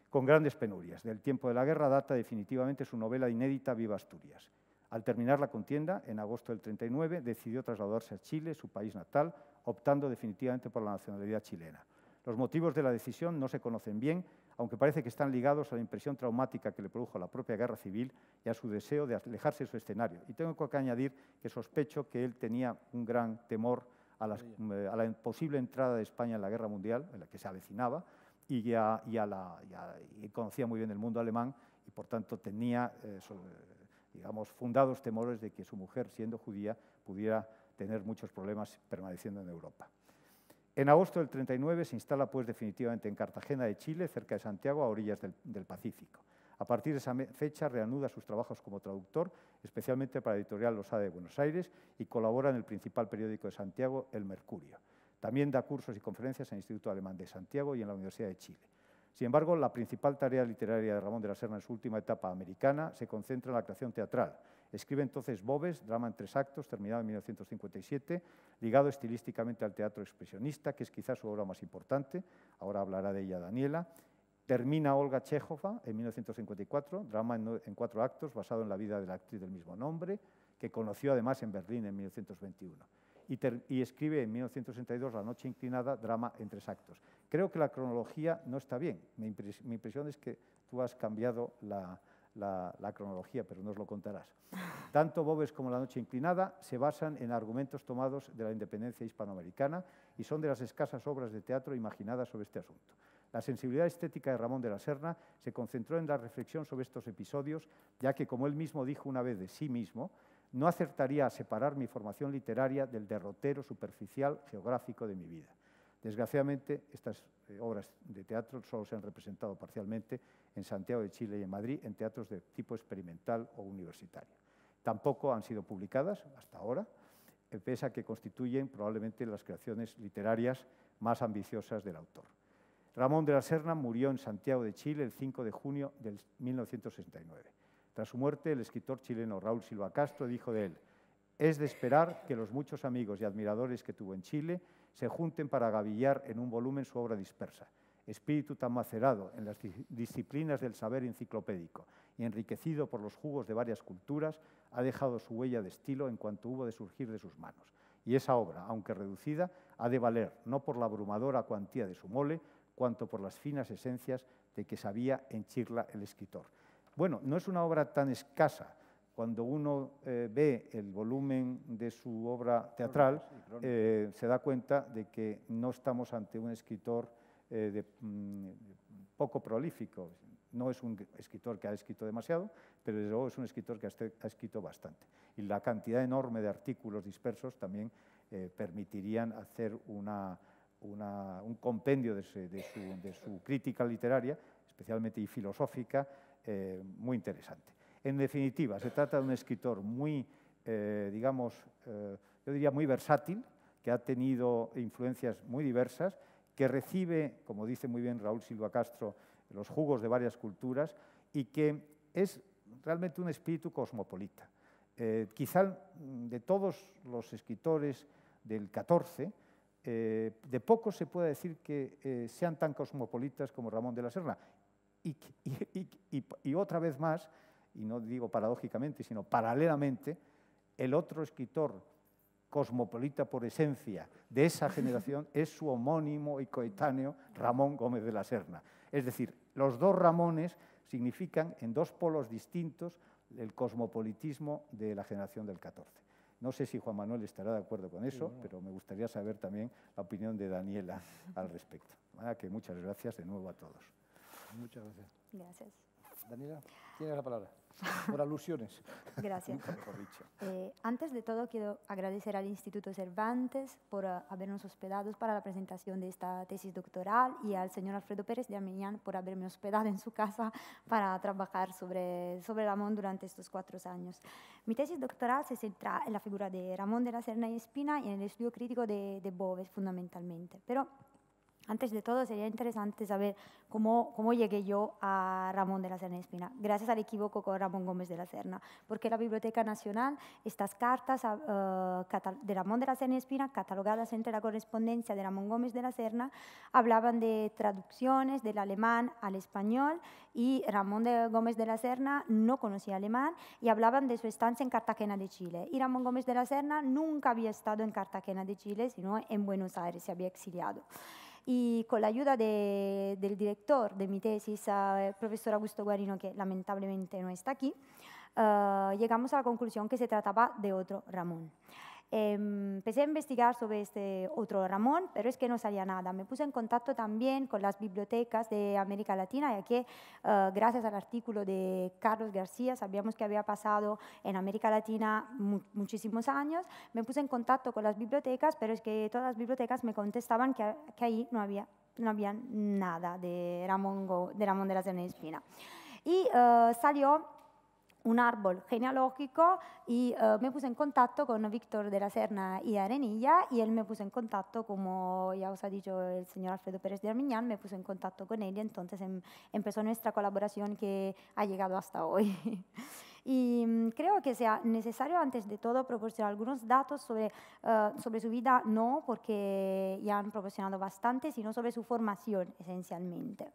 Speaker 2: con grandes penurias. Del tiempo de la guerra data definitivamente su novela inédita Viva Asturias. Al terminar la contienda, en agosto del 39, decidió trasladarse a Chile, su país natal, optando definitivamente por la nacionalidad chilena. Los motivos de la decisión no se conocen bien, aunque parece que están ligados a la impresión traumática que le produjo la propia guerra civil y a su deseo de alejarse de su escenario. Y tengo que añadir que sospecho que él tenía un gran temor a, eh, la posible entrada de España en la guerra mundial, en la que se avecinaba, y, conocía muy bien el mundo alemán y, por tanto, tenía, eh, eh, digamos, fundados temores de que su mujer, siendo judía, pudiera tener muchos problemas permaneciendo en Europa. En agosto del 39 se instala pues definitivamente en Cartagena de Chile, cerca de Santiago, a orillas del, Pacífico. A partir de esa fecha reanuda sus trabajos como traductor, especialmente para la editorial Losada de Buenos Aires, y colabora en el principal periódico de Santiago, El Mercurio. También da cursos y conferencias en el Instituto Alemán de Santiago y en la Universidad de Chile. Sin embargo, la principal tarea literaria de Ramón de la Serna en su última etapa americana se concentra en la creación teatral, Escribe entonces Bobes, drama en tres actos, terminado en 1957, ligado estilísticamente al teatro expresionista, que es quizás su obra más importante, ahora hablará de ella Daniela. Termina Olga Chejova en 1954, drama en, cuatro actos, basado en la vida de la actriz del mismo nombre, que conoció además en Berlín en 1921. Y, escribe en 1962 La Noche Inclinada, drama en tres actos. Creo que la cronología no está bien. mi impresión es que tú has cambiado la, la, cronología, pero no nos lo contarás. Tanto Bobes como La Noche Inclinada se basan en argumentos tomados de la independencia hispanoamericana y son de las escasas obras de teatro imaginadas sobre este asunto. La sensibilidad estética de Ramón de la Serna se concentró en la reflexión sobre estos episodios, ya que, como él mismo dijo una vez de sí mismo, no acertaría a separar mi formación literaria del derrotero superficial geográfico de mi vida. Desgraciadamente, estas eh, obras de teatro solo se han representado parcialmente en Santiago de Chile y en Madrid en teatros de tipo experimental o universitario. Tampoco han sido publicadas hasta ahora, eh, pese a que constituyen probablemente las creaciones literarias más ambiciosas del autor. Ramón de la Serna murió en Santiago de Chile el 5 de junio de 1969. Tras su muerte, el escritor chileno Raúl Silva Castro dijo de él, es de esperar que los muchos amigos y admiradores que tuvo en Chile se junten para gavillar en un volumen su obra dispersa espíritu tan macerado en las disciplinas del saber enciclopédico y enriquecido por los jugos de varias culturas, ha dejado su huella de estilo en cuanto hubo de surgir de sus manos. Y esa obra, aunque reducida, ha de valer no por la abrumadora cuantía de su mole, cuanto por las finas esencias de que sabía enchirla el escritor. Bueno, no es una obra tan escasa. Cuando uno eh, ve el volumen de su obra teatral, eh, se da cuenta de que no estamos ante un escritor eh, de, mm, poco prolífico. No es un escritor que ha escrito demasiado, pero desde luego es un escritor que ha, este, escrito bastante. Y la cantidad enorme de artículos dispersos también eh, permitirían hacer una, un compendio de, su, crítica literaria, especialmente y filosófica, eh, muy interesante. En definitiva, se trata de un escritor muy, digamos, yo diría muy versátil, que ha tenido influencias muy diversas que recibe, como dice muy bien Raúl Silva Castro, los jugos de varias culturas y que es realmente un espíritu cosmopolita. Eh, quizá mm, de todos los escritores del XIV, eh, de pocos se puede decir que eh, sean tan cosmopolitas como Ramón de la Serna. Y, y, otra vez más, y no digo paradójicamente, sino paralelamente, el otro escritor cosmopolita por esencia de esa generación es su homónimo y coetáneo Ramón Gómez de la Serna. Es decir, los dos Ramones significan en dos polos distintos el cosmopolitismo de la generación del 14. No sé si Juan Manuel estará de acuerdo con eso, pero me gustaría saber también la opinión de Daniela al respecto. Ah, que muchas gracias de nuevo a todos.
Speaker 1: Muchas gracias. Gracias. Daniela, tienes la palabra. por alusiones.
Speaker 3: Gracias. Eh, antes de todo, quiero agradecer al Instituto Cervantes por eh, habernos hospedado para la presentación de esta tesis doctoral y al señor Alfredo Pérez de Amiñán por haberme hospedado en su casa para trabajar sobre, sobre Ramón durante estos cuatro años. Mi tesis doctoral se centra en la figura de Ramón de la Serna y Espina y en el estudio crítico de, de Boves, fundamentalmente. Pero antes de todo, sería interesante saber cómo, cómo llegué yo a Ramón de la Serna Espina, gracias al equivoco con Ramón Gómez de la Serna, porque la Biblioteca Nacional, estas cartas ah, ah, de Ramón de la Serna Espina, catalogadas entre la correspondencia de Ramón Gómez de la Serna, hablaban de traducciones del alemán al español y Ramón de Gómez de la Serna no conocía alemán y hablaban de su estancia en Cartagena de Chile. Y Ramón Gómez de la Serna nunca había estado en Cartagena de Chile, sino en Buenos Aires, se había exiliado y con la ayuda del director de mi tesis, el eh, profesor Augusto Guarino, que lamentablemente no está aquí, ah, llegamos a la conclusión que se trataba de otro Ramón. Em, empecé a investigar sobre este otro Ramón, pero es que no salía nada. Me puse en contacto también con las bibliotecas de América Latina, ya que eh, gracias al artículo de Carlos García sabíamos que había pasado en América Latina muchísimos años. Me puse en contacto con las bibliotecas, pero es que todas las bibliotecas me contestaban que, que ahí no había, no habían nada de Ramón, de, Ramón de la Serena Espina. Y eh, salió un árbol genealógico y eh, me puse en contacto con Víctor de la Serna y Arenilla y él me puso en contacto, como ya os ha dicho el señor Alfredo Pérez de Armiñán, me puso en contacto con él y entonces em, empezó nuestra colaboración que ha llegado hasta hoy. y mm, creo que sea necesario antes de todo proporcionar algunos datos sobre, eh, sobre su vida, no porque ya han proporcionado bastante, sino sobre su formación esencialmente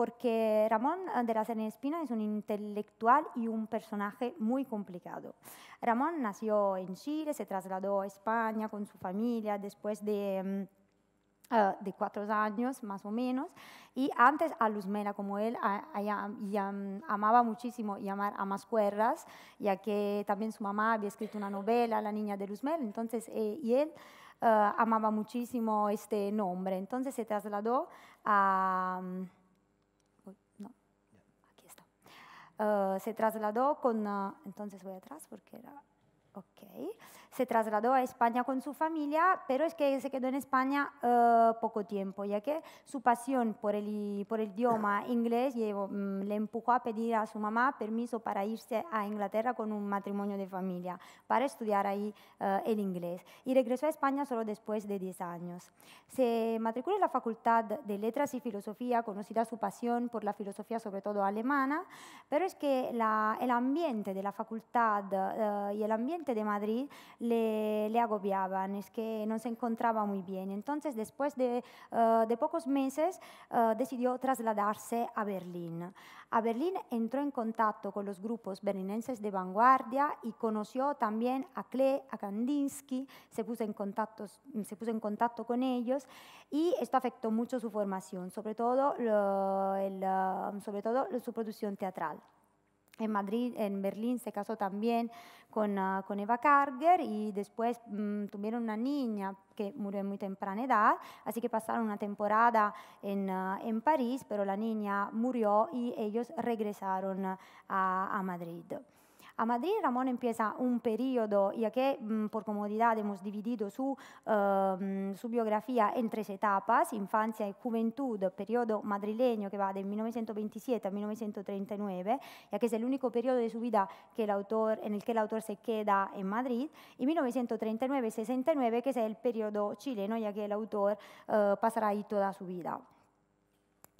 Speaker 3: porque Ramón de la Serena Espina es un intelectual y un personaje muy complicado. Ramón nació en Chile, se trasladó a España con su familia después de... Mm, ah, de cuatro años más o menos, y antes a Luzmela como él amaba muchísimo llamar a más cuerdas, ya que también su mamá había escrito una novela, La niña de Luzmela, entonces, eh, y él ah, amaba muchísimo este nombre, entonces se trasladó a... Eh, se trasladó con, eh, entonces voy atrás porque era, ok, se trasladó a España con su familia, pero es que se quedó en España eh, poco tiempo, ya que su pasión por el, por el idioma inglés mm, le empujó a pedir a su mamá permiso para irse a Inglaterra con un matrimonio de familia, para estudiar ahí eh, el inglés. Y regresó a España solo después de 10 años. Se matriculó en la Facultad de Letras y Filosofía, conocida su pasión por la filosofía, sobre todo alemana, pero es que el ambiente de la facultad eh, y el ambiente de Madrid le, agobiaban, es que no se encontraba muy bien. Entonces, después de, eh, de pocos meses, eh, decidió trasladarse a Berlín. A Berlín entró en contacto con los grupos berlinenses de vanguardia y conoció también a Klee, a Kandinsky, se puso en contacto, se puso en contacto con ellos y esto afectó mucho su formación, sobre todo, el, eh, sobre todo su producción teatral. En Madrid, en Berlín se casó también con, ah, con Eva Karger y después mm, tuvieron una niña que murió en muy temprana edad, así que pasaron una temporada en, ah, en París, pero la niña murió y ellos regresaron a, ah, a Madrid. A Madrid Ramón empieza un periodo, ya que mm, por comodidad hemos dividido su, uh, su biografía en tres etapas, infancia y juventud, periodo madrileño que va de 1927 a 1939, ya que es el único periodo de su vida que el autor, en el que el autor se queda en Madrid, y 1939-69, que es el periodo chileno, ya que el autor uh, pasará ahí toda su vida.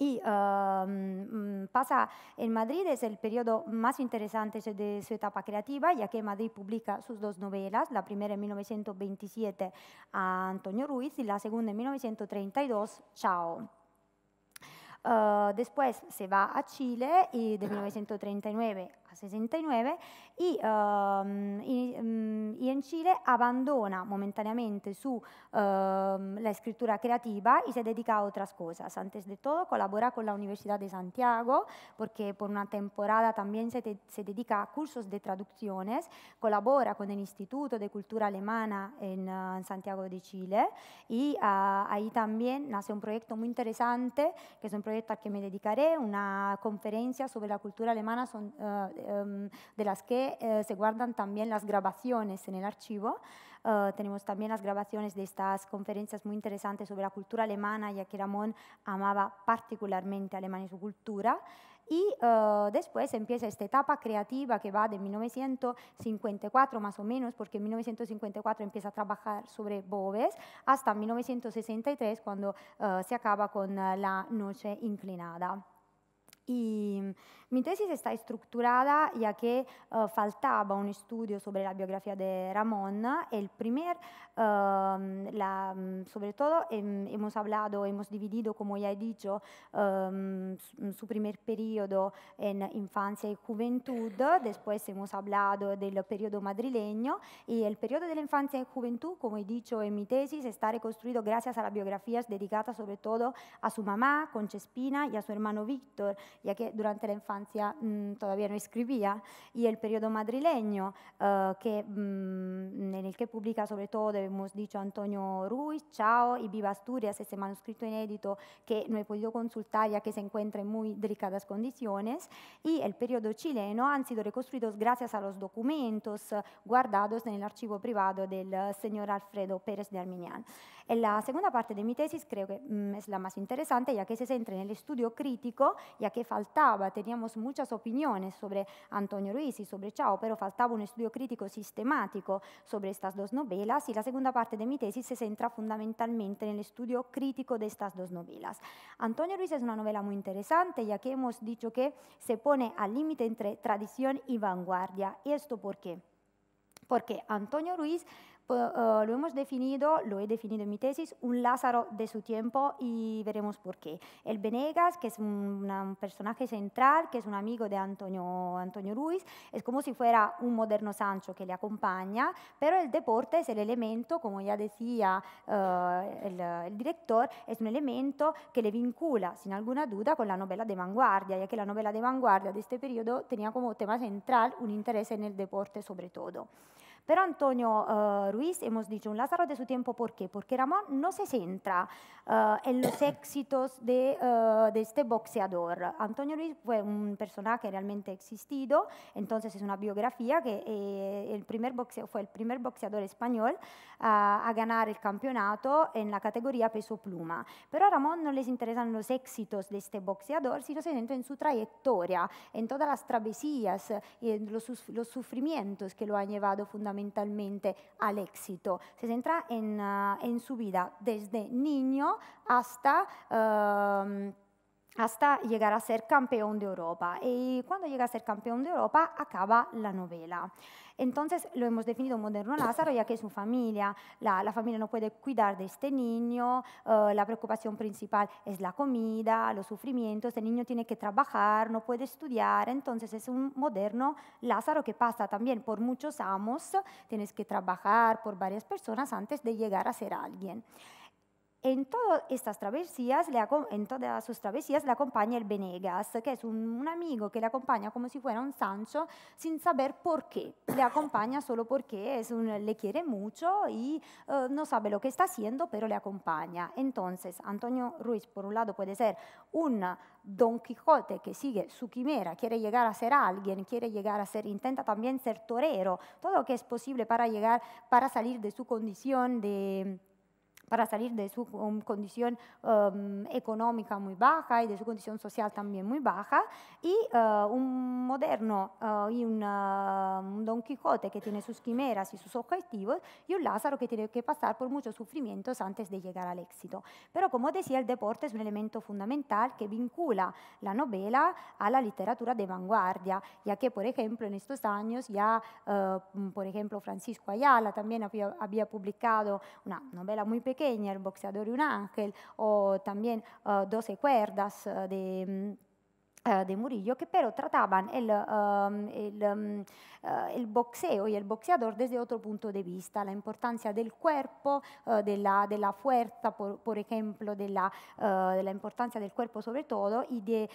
Speaker 3: y ah, mm, pasa en Madrid, es el periodo más interesante de su etapa creativa, ya que Madrid publica sus dos novelas, la primera en 1927 a Antonio Ruiz y la segunda en 1932, Chao. Ah, después se va a Chile y de 1939 69, e, um, i, um, Cile abandona momentaneamente su um, la scrittura creativa y se dedica a altre cose. Antes di tutto colabora con la Università di Santiago, perché per una temporada también se, te, se dedica a cursos di traducciones, colabora con el Instituto de Cultura Alemana in uh, eh, Santiago de Chile e uh, ahí también nace un progetto molto interessante que es un progetto al que mi dedicaré, una conferenza sulla cultura alemana son, uh, Em, de las que eh, se guardan también las grabaciones en el archivo. Eh, tenemos también las grabaciones de estas conferencias muy interesantes sobre la cultura alemana, ya que Ramón amaba particularmente a y su cultura. Y eh, después empieza esta etapa creativa que va de 1954 más o menos, porque en 1954 empieza a trabajar sobre Boves, hasta 1963 cuando se acaba con La Noche Inclinada. Y mi tesis está estructurada ya que eh, faltaba un estudio sobre la biografía de Ramón. El primer, ehm, la, sobre todo, em, hemos hablado, hemos dividido, como ya he dicho, ehm, su primer periodo en infancia y juventud. Después hemos hablado del periodo madrileño y el periodo de la infancia y juventud, como he dicho en mi tesis, está reconstruido gracias a las biografías dedicada sobre todo a su mamá, Conchespina, y a su hermano Víctor ya que durante la infancia mm, todavía no escribía, y el periodo madrileño, eh, que, mm, en el que publica sobre todo, hemos dicho, Antonio Ruiz, Chao y Viva Asturias, ese manuscrito inédito que no he podido consultar ya que se encuentra en muy delicadas condiciones, y el periodo chileno han sido reconstruidos gracias a los documentos eh, guardados en el archivo privado del eh, señor Alfredo Pérez de Armiñán la segunda parte de mi tesis creo que mm, es la más interesante, ya que se centra en el estudio crítico, ya que faltaba, teníamos muchas opiniones sobre Antonio Ruiz y sobre Chao, pero faltaba un estudio crítico sistemático sobre estas dos novelas y la segunda parte de mi tesis se centra fundamentalmente en el estudio crítico de estas dos novelas. Antonio Ruiz es una novela muy interesante, ya que hemos dicho que se pone al límite entre tradición y vanguardia. ¿Y esto por qué? Porque Antonio Ruiz eh, lo hemos definido, lo he definido en mi tesis, un Lázaro de su tiempo y veremos por qué. El Venegas, que es un, personaje central, que es un amigo de Antonio, Antonio Ruiz, es como si fuera un moderno Sancho que le acompaña, pero el deporte es el elemento, como ya decía eh, el, el, director, es un elemento que le vincula, sin alguna duda, con la novela de vanguardia, ya que la novela de vanguardia de este periodo tenía como tema central un interés en el deporte sobre todo. Pero Antonio eh, Ruiz, hemos dicho, un Lázaro de su tiempo, ¿por qué? Porque Ramón no se centra eh, en los éxitos eh, de, este boxeador. Antonio Ruiz fue un personaje realmente existido, entonces es una biografía que el primer boxeo, fue el primer boxeador español a ganar el campeonato en la categoría peso pluma. Pero a Ramón no les interesan los éxitos de este boxeador, sino se centra en su trayectoria, en todas las travesías, en los, los sufrimientos que lo han llevado fundamentalmente fundamentalmente al éxito. Se centra en, ah, su vida desde niño hasta... Ah, hasta llegar a ser campeón de Europa. Y cuando llega a ser campeón de Europa, acaba la novela. Entonces lo hemos definido moderno Lázaro, ya que es su familia, la, familia no puede cuidar de este niño, eh, la preocupación principal es la comida, los sufrimientos, este niño tiene que trabajar, no puede estudiar, entonces es un moderno Lázaro que pasa también por muchos amos, tienes que trabajar por varias personas antes de llegar a ser alguien. En todas estas travesías, en todas sus travesías, le acompaña el Benegas, que es un, amigo que le acompaña como si fuera un Sancho, sin saber por qué. Le acompaña solo porque es un, le quiere mucho y eh, no sabe lo que está haciendo, pero le acompaña. Entonces, Antonio Ruiz, por un lado, puede ser un Don Quijote que sigue su quimera, quiere llegar a ser alguien, quiere llegar a ser, intenta también ser torero, todo lo que es posible para llegar, para salir de su condición de para salir de su um, condición um, económica muy baja y de su condición social también muy baja, y uh, un moderno uh, y un Don Quijote que tiene sus quimeras y sus objetivos, y un Lázaro que tiene que pasar por muchos sufrimientos antes de llegar al éxito. Pero como decía, el deporte es un elemento fundamental que vincula la novela a la literatura de vanguardia, ya que, por ejemplo, en estos años ya, uh, por ejemplo, Francisco Ayala también había, había publicado una novela muy pequeña, pequeña, el boxeador y un ángel, o también 12 eh, cuerdas eh, de... Mm, eh, de Murillo, que pero trataban el, um, um, eh, el, boxeo y el boxeador desde otro punto de vista, la importancia del cuerpo, eh, de, la, fuerza, por, ejemplo, de la, importancia del cuerpo sobre todo, y de,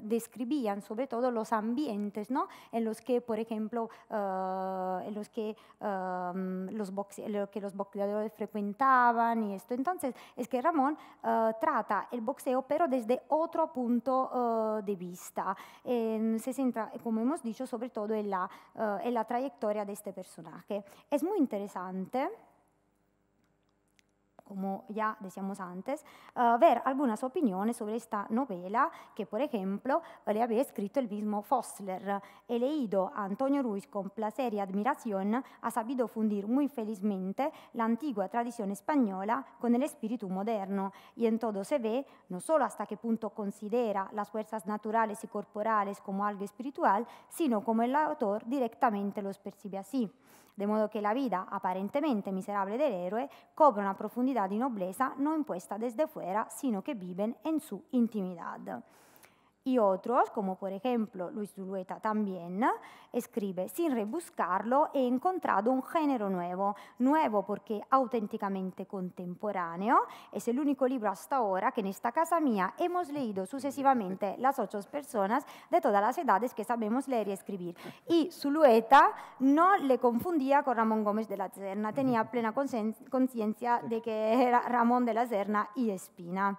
Speaker 3: describían sobre todo los ambientes ¿no? en los que, por ejemplo, en los que, um, los, que los boxeadores frecuentaban y esto. Entonces, es que Ramón trata el boxeo, pero desde pierde otro punto uh, de vista. Eh, se centra, como hemos dicho, sobre todo en la, uh, en la trayectoria de este personaje. Es muy interesante como ya decíamos antes, uh, ver algunas opiniones sobre esta novela que, por ejemplo, eh, le había escrito el mismo Fossler. He leído a Antonio Ruiz con placer y admiración, ha sabido fundir muy felizmente la antigua tradición española con el espíritu moderno y en todo se ve no solo hasta qué punto considera las fuerzas naturales y corporales como algo espiritual, sino como el autor directamente los percibe así de modo che la vita apparentemente miserabile dell'eroe copre una profondità di nobleza non impuesta desde fuera, sino che viven en su intimidad. Y otros, como por ejemplo Luis Zulueta también, escribe, sin rebuscarlo he encontrado un género nuevo, nuevo porque auténticamente contemporáneo. Es el único libro hasta ahora que en esta casa mía hemos leído sucesivamente las ocho personas de todas las edades que sabemos leer y escribir. Y Zulueta no le confundía con Ramón Gómez de la Serna, tenía plena conciencia de que era Ramón de la Serna y Espina.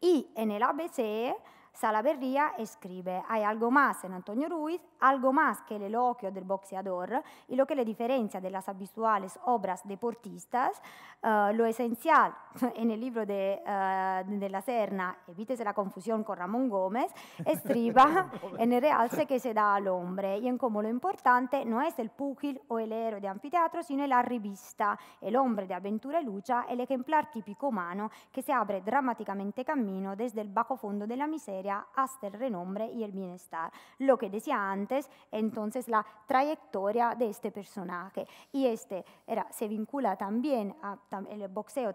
Speaker 3: Y en el ABC Salaberria e scrive «Hay algo más en Antonio Ruiz, algo más que el elogio del boxeador y lo che le diferencia de las habituales obras deportistas, uh, lo esencial en el libro de, uh, eh, de la Serna, evítese la confusión con Ramón Gómez, estriba en el realce que se da al hombre y en cómo lo importante no es el púgil o el héroe de anfiteatro, sino la rivista, el hombre de aventura y lucha, el ejemplar típico humano que se abre dramáticamente camino desde el bajo fondo de la miseria hasta el renombre y el bienestar. Lo que decía antes, entonces la trayectoria de este personaje. Y este era, se vincula también al boxeo,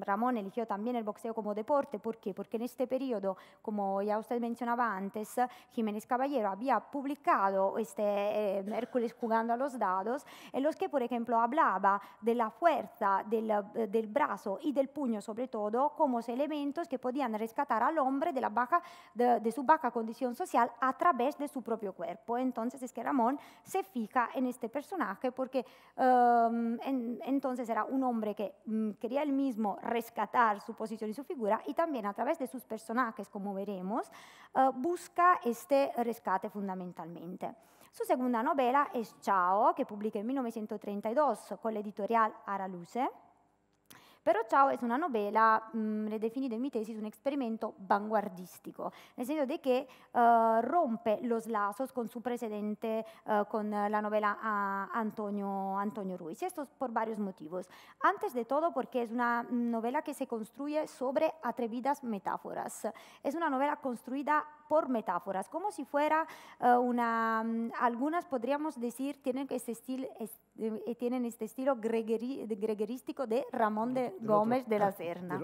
Speaker 3: Ramón eligió también el boxeo como deporte, ¿por qué? Porque en este periodo, como ya usted mencionaba antes, Jiménez Caballero había publicado este eh, Hércules jugando a los dados, en los que, por ejemplo, hablaba de la fuerza del, del brazo y del puño, sobre todo, como elementos que podían rescatar al hombre de la baja de, su baja condición social a través de su propio cuerpo. Entonces es que Ramón se fija en este personaje porque um, entonces era un hombre que mm, quería él mismo rescatar su posición y su figura y también a través de sus personajes, como veremos, uh, busca este rescate fundamentalmente. Su segunda novela es Chao, que publica en 1932 con la editorial Araluce. Pero Chao es una novela, mm, le definido en mi tesis, un experimento vanguardístico. En el sentido de que eh, rompe los lazos con su precedente, eh, con la novela a ah, Antonio, Antonio Ruiz. Esto por varios motivos. Antes de todo porque es una novela que se construye sobre atrevidas metáforas. Es una novela construida por metáforas, como si fuera eh, una... Mm, algunas podríamos decir tienen este estilo y eh, tienen este estilo greguerístico de Ramón de, Gómez de la Serna.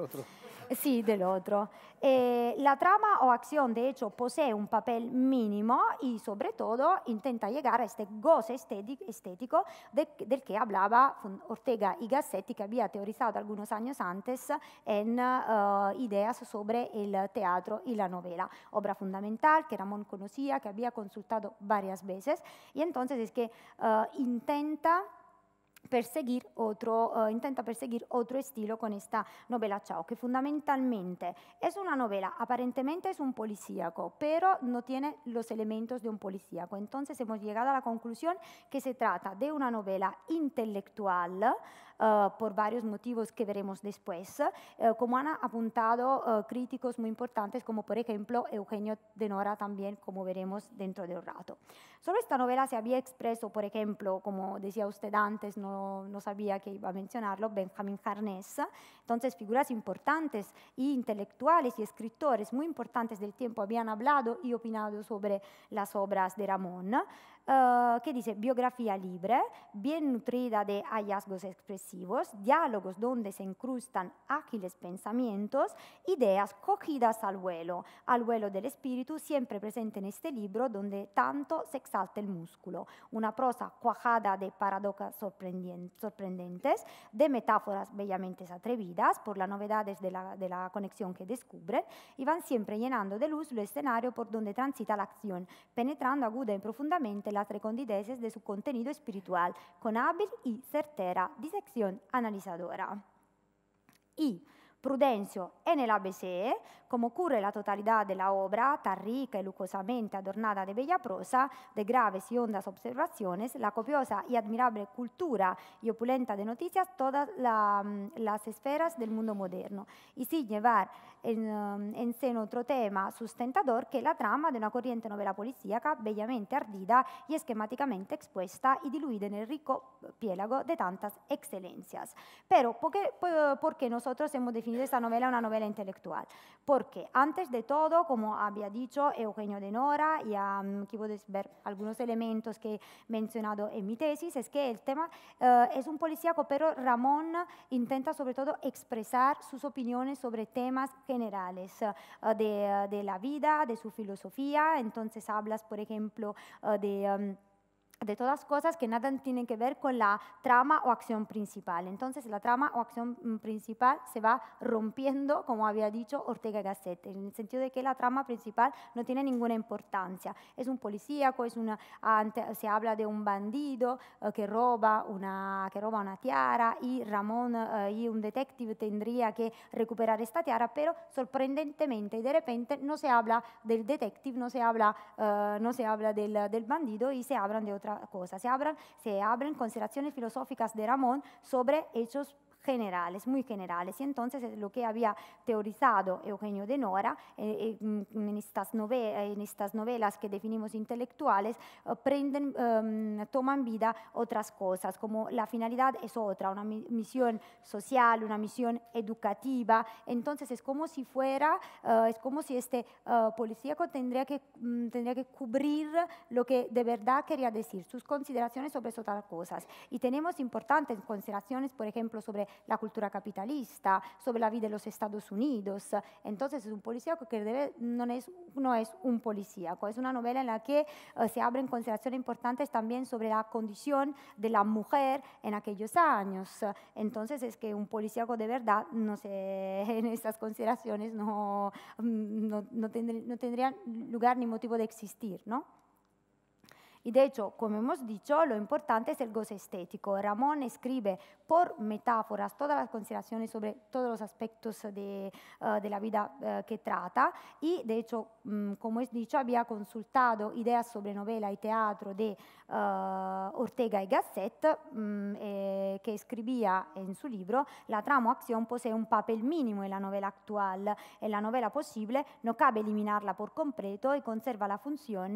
Speaker 3: Sí, del otro. Eh, la trama o acción, de hecho, posee un papel mínimo y sobre todo intenta llegar a este goce estético del que hablaba Ortega y Gassetti, que había teorizado algunos años antes en eh, ideas sobre el teatro y la novela. Obra fundamental que Ramón conocía, que había consultado varias veces, y entonces es que intenta perseguir otro, eh, intenta perseguir otro estilo con esta novela Chao, que fundamentalmente es una novela, aparentemente es un policíaco, pero no tiene los elementos de un policíaco. Entonces hemos llegado a la conclusión que se trata de una novela intelectual, eh, por varios motivos que veremos después, eh, como han apuntado eh, críticos muy importantes, como por ejemplo Eugenio de Nora también, como veremos dentro de un rato. Solo esta novela se había expreso, por ejemplo, como decía usted antes, no, no sabía que iba a mencionarlo, Benjamin Harness, entonces figuras importantes y intelectuales y escritores muy importantes del tiempo habían hablado y opinado sobre las obras de Ramón. Eh, que dice biografía libre, bien nutrida de hallazgos expresivos, diálogos donde se incrustan ágiles pensamientos, ideas cogidas al vuelo, al vuelo del espíritu siempre presente en este libro donde tanto se exalta el músculo, una prosa cuajada de paradojas sorprendentes, de metáforas bellamente atrevidas por las novedades de la, de la conexión que descubren y van siempre llenando de luz el escenario por donde transita la acción, penetrando aguda y profundamente las reconditeces de su contenido espiritual con hábil y certera disección analizadora. Y Prudencio en el abc como ocurre la totalidad de la obra, tan rica y lucosamente adornada de bella prosa, de graves y hondas observaciones, la copiosa y admirable cultura y opulenta de noticias, todas mm, las esferas del mundo moderno. Y sin llevar Um, en, otro tema sustentador que la trama de una corriente novela policíaca bellamente ardida y esquemáticamente expuesta y diluida en el rico piélago de tantas excelencias. Pero, ¿por qué, nosotros hemos definido esta novela una novela intelectual? Porque, antes de todo, como había dicho Eugenio de Nora y um, ver algunos elementos que he mencionado en mi tesis, es que el tema eh, es un policíaco, pero Ramón intenta sobre todo expresar sus opiniones sobre temas generales eh, de, la vida, de su filosofía. Entonces hablas, por ejemplo, eh, de... Um, de todas cosas que nada tienen que ver con la trama o acción principal. Entonces la trama o acción mm, principal se va rompiendo, como había dicho Ortega Gasset, en el sentido de que la trama principal no tiene ninguna importancia. Es un policíaco, es una, se habla de un bandido eh, que, roba una, que roba una tiara y Ramón eh, y un detective tendría que recuperar esta tiara, pero sorprendentemente y de repente no se habla del detective, no se habla, eh, no se habla del, del bandido y se hablan de otra cosa. Se abran, se abren consideraciones filosóficas de Ramón sobre hechos generales, muy generales. Y entonces lo que había teorizado Eugenio de Nora eh, eh, mm, en, estas novelas, en, estas novelas que definimos intelectuales, eh, em, toman vida otras cosas, como la finalidad es otra, una misión social, una misión educativa. Entonces es como si fuera, es como si este policíaco tendría que, mm, tendría que cubrir lo que de verdad quería decir, sus consideraciones sobre otras cosas. Y tenemos importantes consideraciones, por ejemplo, sobre la cultura capitalista, sobre la vida de los Estados Unidos. Entonces es un policíaco que no, es, no es un policíaco, es una novela en la que eh, se abren consideraciones importantes también sobre la condición de la mujer en aquellos años. Entonces es que un policíaco de verdad, no sé, en estas consideraciones no, mm, no, no tendría lugar ni motivo de existir, ¿no? Y de hecho, como hemos dicho, lo importante es el goce estético. Ramón escribe por metáforas todas las consideraciones sobre todos los aspectos de, uh, eh, de la vida uh, eh, que trata y de hecho, um, mm, como es dicho, había consultado ideas sobre novela y teatro de uh, Ortega y Gasset, um, eh, que escribía en su libro, la trama acción posee un papel mínimo en la novela actual. En la novela posible no cabe eliminarla por completo y conserva la función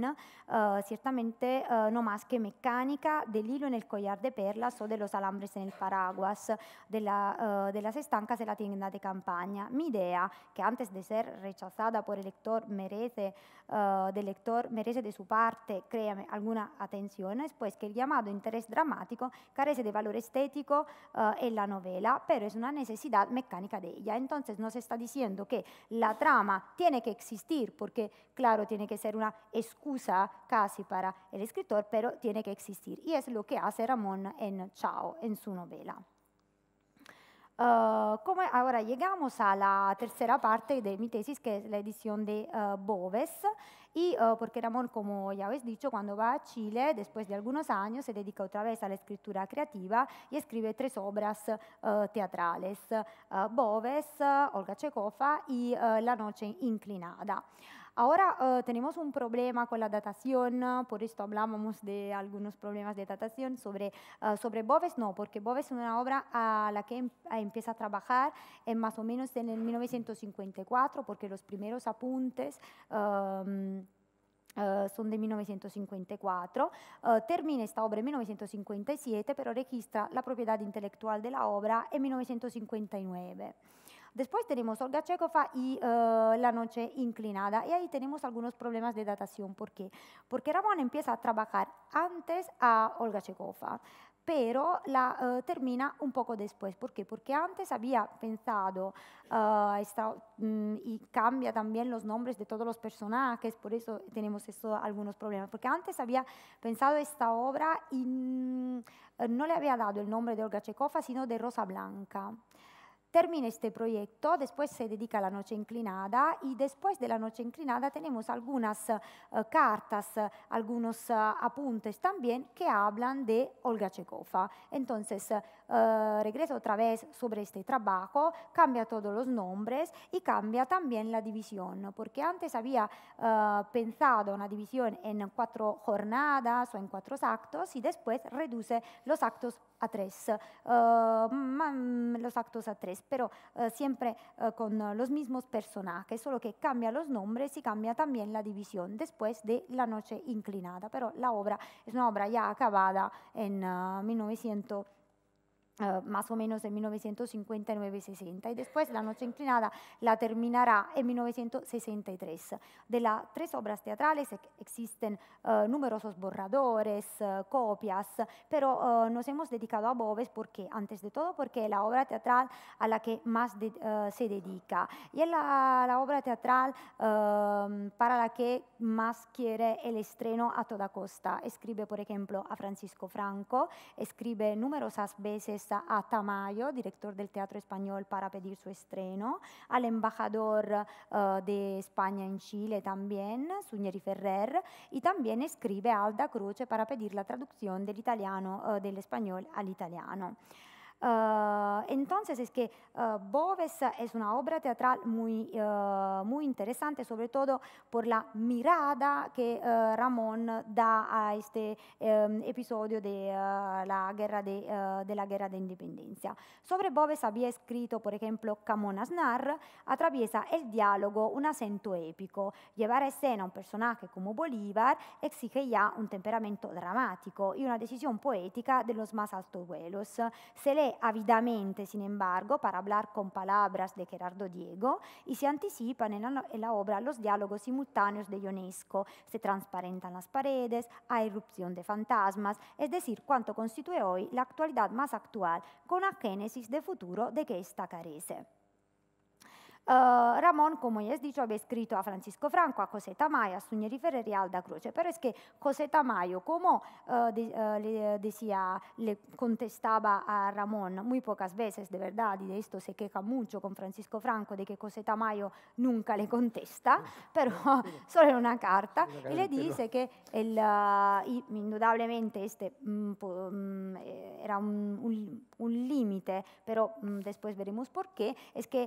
Speaker 3: ciertamente delle eh, nomasche meccanica, dell'ilo nel collar de perlas o dello salambres nel paraguas, della, eh, della sestanca se la tienda de campagna. Mi idea, che antes de ser rechazada por el lector merece, eh, del lector merece de su parte, créame, alguna attenzione, es pues que el llamado interés dramático carece de valor estético eh, en la novela, però es una necessità mecánica de ella. Entonces nos está diciendo che la trama tiene que existir porque, claro, tiene que ser una excusa casi para el escritor, pero tiene que existir. Y es lo que hace Ramón en Chao, en su novela. Uh, eh, como ahora llegamos a la tercera parte de mi tesis, que es la edición de uh, Boves, y uh, eh, porque Ramón, como ya habéis dicho, cuando va a Chile, después de algunos años, se dedica otra vez a la escritura creativa y escribe tres obras teatrales, Boves, Olga Checofa y La noche inclinada. Ahora eh, tenemos un problema con la datación, por esto hablábamos de algunos problemas de datación. Sobre, eh, sobre Boves no, porque Boves es una obra a la que em, empieza a trabajar en más o menos en el 1954, porque los primeros apuntes... Em, eh, son de 1954, termina esta obra en 1957, pero registra la propiedad intelectual de la obra en 1959. Después tenemos Olga Chekova y eh, La Noche Inclinada. Y ahí tenemos algunos problemas de datación. ¿Por qué? Porque Ramón empieza a trabajar antes a Olga Chekova pero la eh, termina un poco después. ¿Por qué? Porque antes había pensado eh, mm, y cambia también los nombres de todos los personajes, por eso tenemos eso algunos problemas, porque antes había pensado esta obra y mm, no le había dado el nombre de Olga Chekova, sino de Rosa Blanca termina este proyecto, después se dedica a la noche inclinada y después de la noche inclinada tenemos algunas eh, cartas, algunos eh, apuntes también que hablan de Olga Chekova. Entonces, eh, regreso otra vez sobre este trabajo, cambia todos los nombres y cambia también la división, porque antes había pensado una división en cuatro jornadas o en cuatro actos y después reduce los actos tres, eh, mm, mm, los actos a tres, pero eh, siempre eh, con los mismos personajes, solo que cambia los nombres y cambia también la división después de La Noche Inclinada. Pero la obra es una obra ya acabada en 1900. Ah, más o menos en 1959-60 y después La Noche Inclinada la terminará en 1963. De las tres obras teatrales existen ah, numerosos borradores, ah, copias, pero nos hemos dedicado a Boves porque, antes de todo, porque es la obra teatral a la que más se dedica y es la obra teatral para la que más quiere el estreno a toda costa. Escribe, por ejemplo, a Francisco Franco, escribe numerosas veces protagonista a Tamayo, director del Teatro Español, para pedir su estreno, al embajador uh, de España en Chile también, Suñeri Ferrer, y también escribe a Alda Croce para pedir la traducción del italiano, uh, del español al italiano. Eh, entonces es que eh, Boves es una obra teatral muy, eh, muy interesante, sobre todo por la mirada que Ramón da a este episodio de la guerra de, de la guerra de independencia. Sobre Boves había escrito, por ejemplo, Camón Aznar atraviesa el diálogo un acento épico. Llevar a escena un personaje como Bolívar exige ya un temperamento dramático y una decisión poética de los más altos vuelos. Se lee avidamente, sin embargo, para hablar con palabras de Gerardo Diego y se anticipan en la, obra los diálogos simultáneos de Ionesco, se transparentan las paredes, a erupción de fantasmas, es decir, cuanto constituye hoy la actualidad más actual, con la génesis de futuro de que esta carece. Uh, eh, Ramón, como ya has dicho, había escrito a Francisco Franco, a Coseta Mayo, a Suñeri Ferrer y a Alda Croce, Però è che Coseta Mayo, come uh, de, uh, le decía, le contestaba a Ramon, molto poche volte, di verdad, y de esto se queja mucho con Francisco Franco, di che Coseta Mayo nunca le contesta, però solo en una carta, e le dice che el, eh, y, indudablemente este um, um, era un, un, un límite, pero um, después veremos por è che que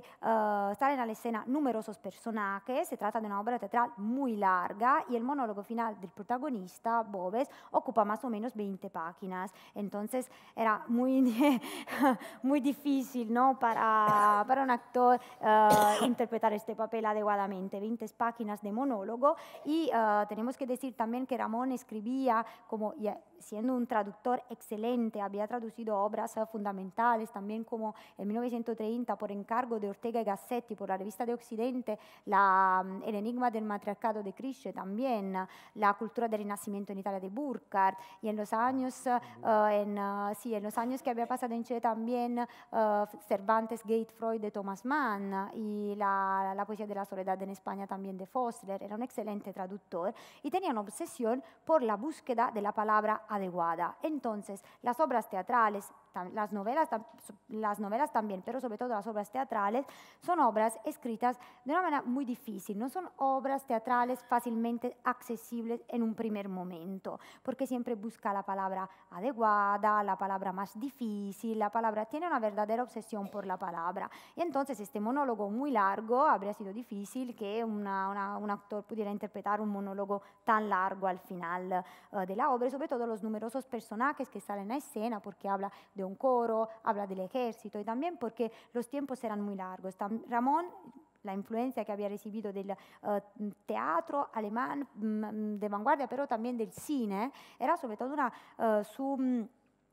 Speaker 3: en la escena numerosos personajes, se trata de una obra teatral muy larga y el monólogo final del protagonista, Boves, ocupa más o menos 20 páginas. Entonces era muy, muy difícil ¿no? para, para un actor eh, interpretar este papel adecuadamente, 20 páginas de monólogo y eh, tenemos que decir también que Ramón escribía como eh, siendo un traductor excelente, había traducido obras fundamentales también como en 1930 por encargo de Ortega y Gassetti por la revista de Occidente, la, mm, El enigma del matriarcado de Crisce también, la cultura del renacimiento en Italia de Burkhardt, y en los años, ah, eh, eh, en, los años que había pasado en Chile también eh, Cervantes, Gate, Freud de Thomas Mann, y la, la, poesía de la soledad en España también de Foster era un excelente traductor, y tenía una obsesión por la búsqueda de la palabra adecuada. Entonces, las obras teatrales las novelas, las novelas también, pero sobre todo las obras teatrales, son obras escritas de una manera muy difícil, no son obras teatrales fácilmente accesibles en un primer momento, porque siempre busca la palabra adecuada, la palabra más difícil, la palabra tiene una verdadera obsesión por la palabra. Y entonces este monólogo muy largo habría sido difícil que un actor pudiera interpretar un monólogo tan largo al final eh, de la obra, sobre todo los numerosos personajes que salen a escena, porque habla de un un coro, habla del ejército y también porque los tiempos eran muy largos. Ramón la influencia que había recibido del uh, teatro alemán mm, de vanguardia, pero también del cine, era sobre todo una uh, su mm,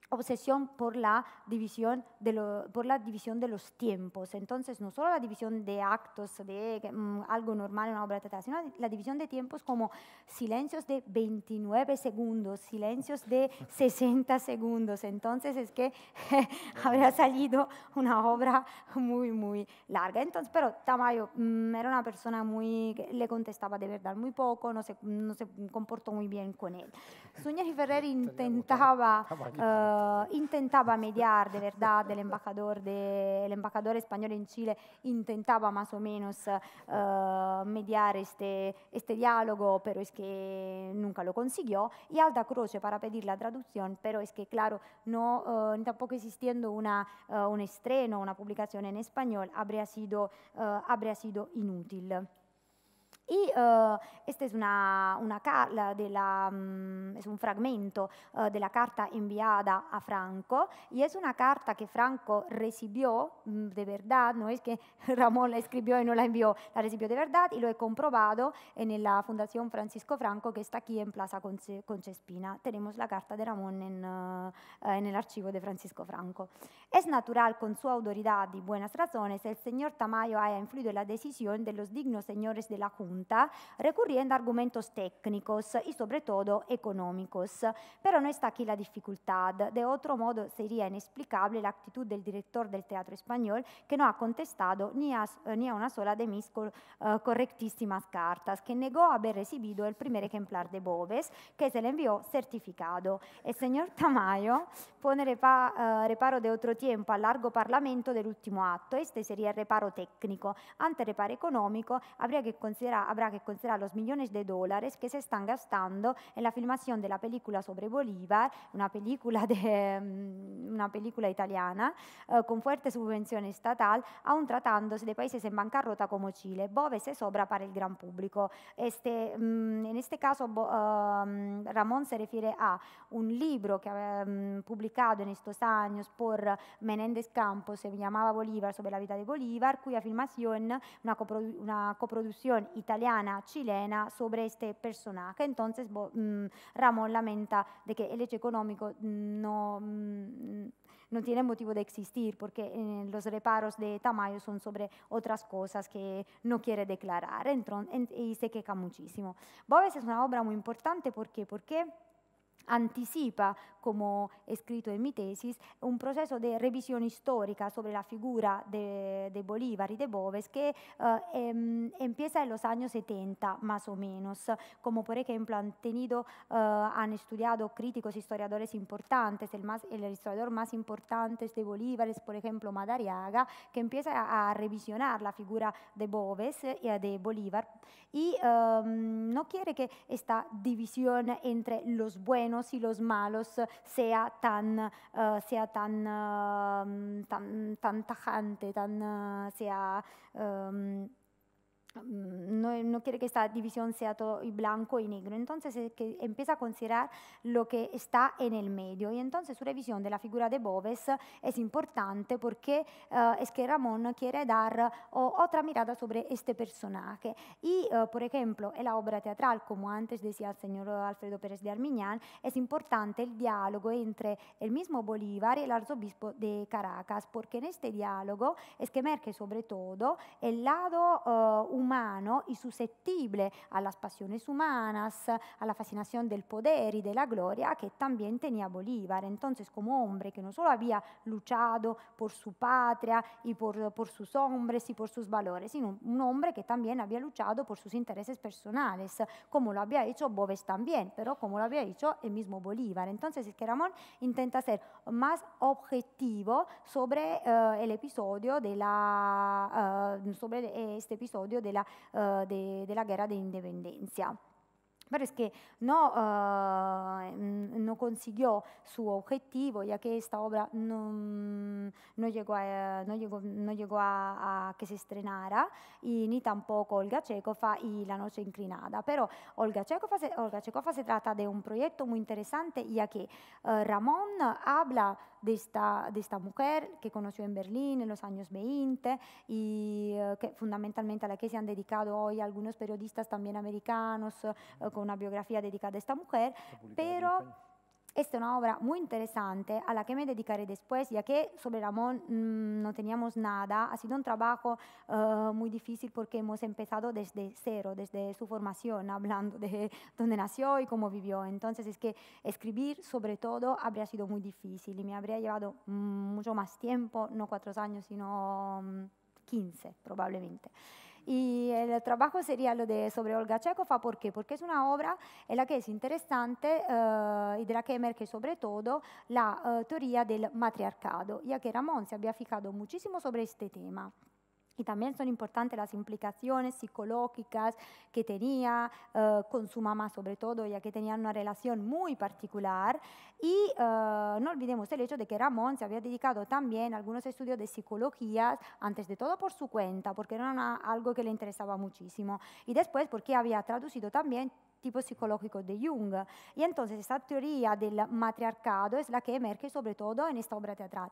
Speaker 3: obsesión por la, división de por la división de los tiempos. Entonces, no solo la división de actos, de mm, algo normal en una obra teatral, sino la división de tiempos como silencios de 29 segundos, silencios de 60 segundos. Entonces, es que habría salido una obra muy, muy larga. Entonces, pero Tamayo mm, era una persona muy, le contestaba de verdad muy poco, no se, no se comportó muy bien con él. Zúñez y Ferrer intentaba... uh, eh, intentaba mediar, de verdad, el embajador, español en Chile intentava más o menos uh, mediar este, este diálogo, pero es que nunca lo consiguió. Y Alta Croce para pedir la traducción, pero es que, claro, no, uh, tampoco existiendo una, un estreno, una publicación en español, habría sido, habría sido inútil. E eh, questa uh, è una, una della, um, un fragmento uh, della carta inviata a Franco. E è una carta che Franco recibió mm, de verdad, no es que Ramón la escribió e non la envió, la recibió de verdad e lo he comprovato eh, nella Fondazione Francisco Franco che sta qui in Plaza Concespina. Abbiamo la carta di Ramón en, uh, di Francisco Franco. È natural con su autoridad y buenas razones il signor Tamayo haya influito en la decisión de los dignos señores de la Junta Junta, recurriendo a argumentos técnicos y sobre todo económicos. Pero no está la difficoltà. De altro modo sarebbe inesplicabile la actitud del director del Teatro Español che non ha contestato ni a, una sola de mis eh, correctísimas cartas, que negó aver recibido il primo ejemplar de Boves, che se le envió certificado. El señor Tamayo pone repa, uh, reparo de otro tiempo al largo parlamento dell'ultimo atto, Este sería el reparo tecnico, Ante reparo economico, habría che considerare habrá que considerar los millones de dólares que se están gastando en la filmación de la película sobre Bolívar, una película, de, mm, una película italiana, eh, con fuerte subvención estatal, aun tratándose de países en bancarrota como Chile, Boves se sobra para el gran público. Este, mm, en este caso, bo, um, ehm, Ramón se refiere a un libro que um, ehm, publicado en estos años por Menéndez Campos, se llamaba Bolívar, sobre la vida de Bolívar, cuya filmación, una, coprodu una coproducción italiana, italiana, chilena sobre este personaje. Entonces, mm, Ramón lamenta de que el hecho económico no, mm, no tiene motivo de existir porque eh, los reparos de Tamayo son sobre otras cosas que no quiere declarar y se queja muchísimo. Boves es una obra muy importante ¿por qué? porque anticipa, como he escrito en mi tesis, un de revisión histórica sobre la figura de Bolívar y de Boves que eh, em, empieza en los años 70 más o menos, como por ejemplo han tenido, eh, han estudiado críticos historiadores importantes, el, historiador más importante de Bolívar es por ejemplo Madariaga, que empieza a, revisionar la figura de Boves, eh, y de Bolívar, y em, no quiere que esta división entre los buenos nos si los malos sia tan, uh, sea tan, uh, tan, tan, tajante, tan, uh, sea... Um, Mm, no, quiere que esta división sea todo blanco y negro, entonces empieza a considerar lo que está en el medio. Y entonces su revisión de la figura de Boves eh, es importante porque eh, es que Ramón quiere dar eh, otra mirada sobre este personaje. Y, por ejemplo, en la obra teatral, como antes decía el señor Alfredo Pérez de Armiñán, es importante el diálogo entre el mismo Bolívar y el arzobispo de Caracas, porque en este diálogo es que emerge sobre todo el lado humano humano y susceptible a las pasiones humanas, a la fascinación del poder y de la gloria que también tenía Bolívar. Entonces, como hombre que no solo había luchado por su patria y por, sus hombres y por sus valores, sino un hombre que también había luchado por sus intereses personales, como lo había hecho Boves también, pero como lo había hecho el mismo Bolívar. Entonces, es que Ramón intenta ser más objetivo sobre eh, el episodio de la, eh, sobre este episodio de della, eh, de, della guerra de independencia. Parece que no, uh, eh, mm, no consiguió su objetivo, ya che questa opera non no llegó, a, no llegó, estrenara, y ni tampoco Olga Cecofa e La Noce Inclinata. Però Olga Cecofa, se, Olga Chekova se trata de un proyecto muy interesante, ya que uh, eh, Ramón habla de esta, de esta mujer que conoció en Berlín en los años 20 y eh, que fundamentalmente a la que se han dedicado hoy algunos periodistas también americanos eh, con una biografía dedicada a esta mujer, pero... Esta es una obra muy interesante a la que me dedicaré después, ya que sobre Ramón mm, no teníamos nada. Ha sido un trabajo eh, muy difícil porque hemos empezado desde cero, desde su formación, hablando de dónde nació y cómo vivió. Entonces es que escribir sobre todo habría sido muy difícil y me habría llevado mm, mucho más tiempo, no cuatro años, sino 15 mm, probablemente. Y el trabajo sería lo de sobre Olga Chekova, ¿por qué? Porque es una obra en la que es interesante eh, y de la que emerge sobre todo la eh, teoría del matriarcado, ya que Ramón se había fijado muchísimo sobre este tema. Y también son importantes las implicaciones psicológicas que tenía eh, con su mamá, sobre todo, ya que tenían una relación muy particular. Y eh, no olvidemos el hecho de que Ramón se había dedicado también a algunos estudios de psicología, antes de todo por su cuenta, porque era algo que le interesaba muchísimo. Y después porque había traducido también tipo psicológico de Jung. Y entonces esta teoría del matriarcado es la que emerge sobre todo en esta obra teatral.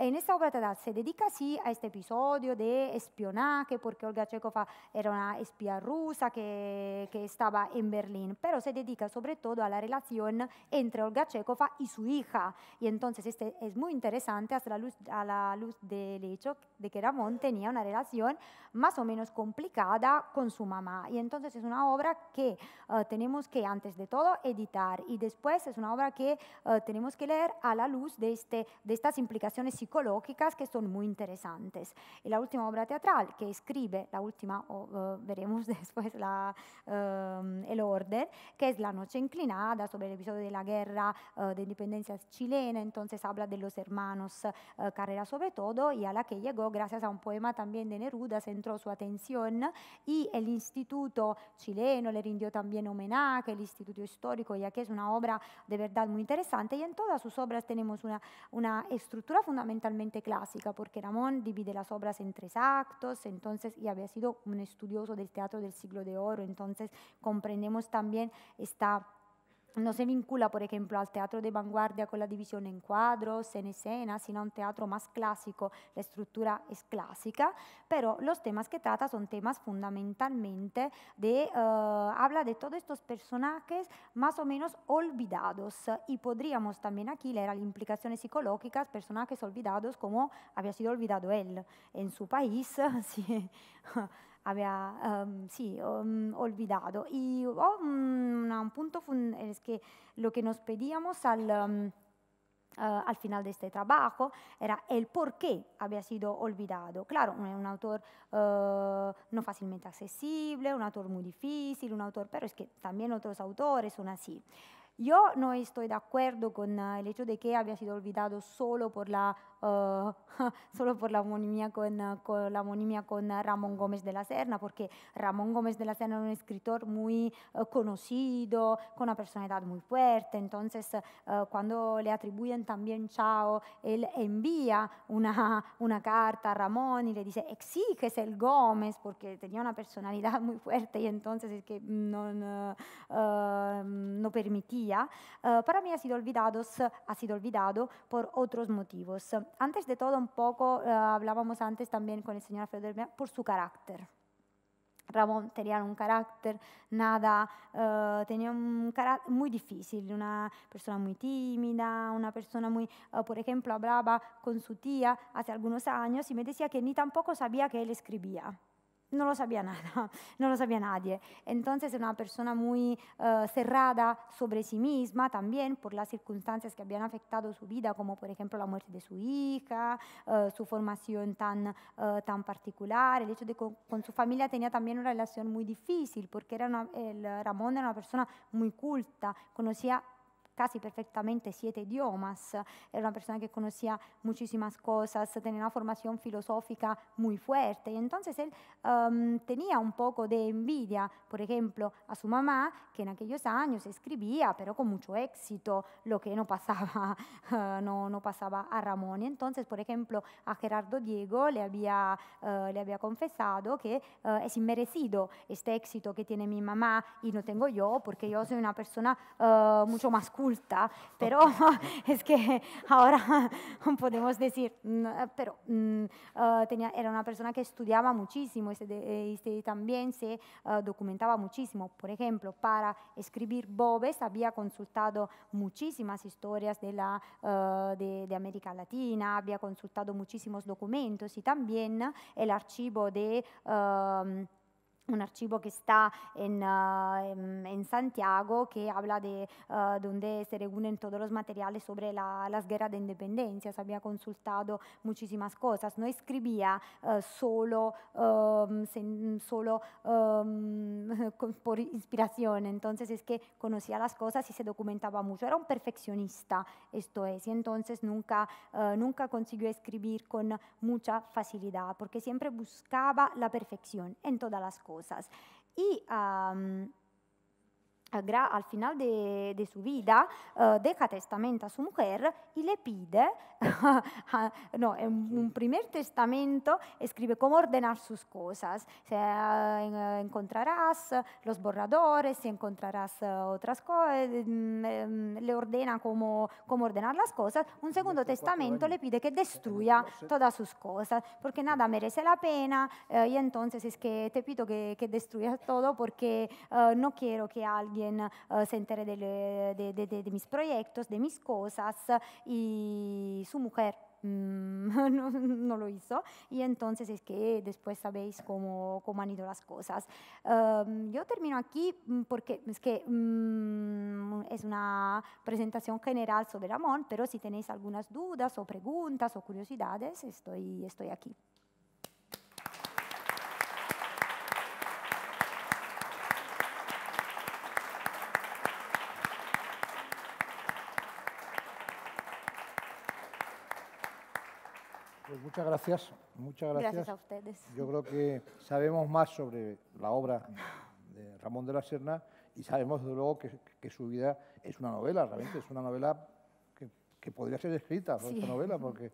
Speaker 3: En esta obra se dedica sí a este episodio de espionaje, porque Olga Chekova era una espía rusa que, estaba en Berlín, pero se dedica sobre todo a la relación entre Olga Chekova y su hija. Y entonces este es muy interesante hasta la luz, a la luz del hecho de que Ramón tenía una relación más o menos complicada con su mamá. Y entonces es una obra que eh, tenemos que antes de todo editar y después es una obra que eh, tenemos que leer a la luz de, este, de estas implicaciones psicológicas que son muy interesantes. Y la última obra teatral que escribe, la última, veremos después la, em, el orden, que es La Noche Inclinada, sobre el episodio de la guerra eh, de independencia chilena, entonces habla de los hermanos eh, Carrera sobre todo, y a la que llegó gracias a un poema también de Neruda, centró su atención, y el Instituto chileno le rindió también homenaje, el Instituto Histórico, ya que es una obra de verdad muy interesante, y en todas sus obras tenemos una, una estructura fundamental clásica, porque Ramón divide las obras en tres actos, entonces, y había sido un estudioso del teatro del siglo de oro, entonces comprendemos también esta No se vincula, por ejemplo, al teatro de vanguardia con la división en cuadros, en escena, sino a un teatro más clásico. La estructura es clásica, pero los temas que trata son temas fundamentalmente de, uh, habla de todos estos personajes más o menos olvidados. Y podríamos también aquí leer a la implicación psicológica, personajes olvidados como había sido olvidado él en su país. Sí. había em, em, olvidado. Y oh, mm, un punto es que lo que nos pedíamos al... Em, eh, al final de este trabajo era el por qué había sido olvidado. Claro, un, autor eh, no fácilmente accesible, un autor muy difícil, un autor, pero es que también otros autores son así. Yo no estoy de acuerdo con el hecho de que había sido olvidado solo por la, eh, solo por la homonimia con, con, la con Ramón Gómez de la Serna, porque Ramón Gómez de la Serna era un escritor muy eh, conocido, con una personalidad muy fuerte, entonces eh, cuando le atribuyen también Chao, él envía una, una carta a Ramón y le dice, exiges el Gómez, porque tenía una personalidad muy fuerte y entonces es que no, no, no permitía eh, para mí ha sido, olvidados, ha sido olvidado por otros motivos. Antes de todo, un poco eh, hablábamos antes también con el señor Federer por su carácter. Ramón tenía un carácter nada, eh, tenía un carácter muy difícil, una persona muy tímida, una persona muy, por ejemplo, hablaba con su tía hace algunos años y me decía que ni tampoco sabía que él escribía no lo sabía nada, no lo sabía nadie. Entonces era una persona muy eh, cerrada sobre sí misma también por las circunstancias que habían afectado su vida, como por ejemplo la muerte de su hija, eh, su formación tan, eh, tan particular, el hecho de con, su familia tenía también una relación muy difícil, porque era Ramón era una persona muy culta, conocía casi perfectamente siete idiomas, era una persona que conocía muchísimas cosas, tenía una formación filosófica muy fuerte, y entonces él um, tenía un poco de envidia, por ejemplo, a su mamá, que en aquellos años escribía, pero con mucho éxito, lo que no pasaba, no, no, pasaba a Ramón. entonces, por ejemplo, a Gerardo Diego le había, uh, le había confesado que uh, es inmerecido este éxito que tiene mi mamá y no tengo yo, porque yo soy una persona uh, mucho más pero es que ahora podemos decir, mm, pero mm, eh, tenía, era una persona que estudiaba muchísimo y, este, eh, este, también se eh, documentaba muchísimo. Por ejemplo, para escribir Bobes había consultado muchísimas historias de, la, de, América Latina, había consultado muchísimos documentos y también el archivo de un archivo que está en, ah, Santiago que habla ah, de donde se reúnen todos los materiales sobre la, las guerras de independencia. Se había consultado muchísimas cosas. No escribía ah, solo, solo por inspiración, entonces es que conocía las cosas y se documentaba mucho. Era un perfeccionista, esto es, y entonces nunca, nunca consiguió escribir con mucha facilidad porque siempre buscaba la perfección en todas las cosas cosas. Y um, al final de, su vida, eh, deja testamento a su mujer y le pide, no, en un primer testamento escribe cómo ordenar sus cosas, Si eh, encontrarás los borradores, si encontrarás eh, otras cosas, mm, em, le ordena cómo, cómo, ordenar las cosas, un segundo testamento le pide que destruya todas sus cosas, porque nada merece la pena y entonces es que te pido que, que destruyas todo porque no quiero que alguien también ah, ah, se enteré de, mis proyectos, de mis cosas ah, y su mujer. Mm, no, lo hizo y entonces es que después sabéis cómo, han ido las cosas. yo termino aquí mm, porque es que mm, es una presentación general sobre Ramón, pero si tenéis algunas dudas o preguntas o curiosidades, estoy, estoy aquí.
Speaker 1: Muchas gracias. Muchas gracias. a ustedes. Yo creo que sabemos más sobre la obra de Ramón de la Serna y sabemos, desde luego, que, su vida es una novela, realmente es una novela que, podría ser escrita, novela, porque,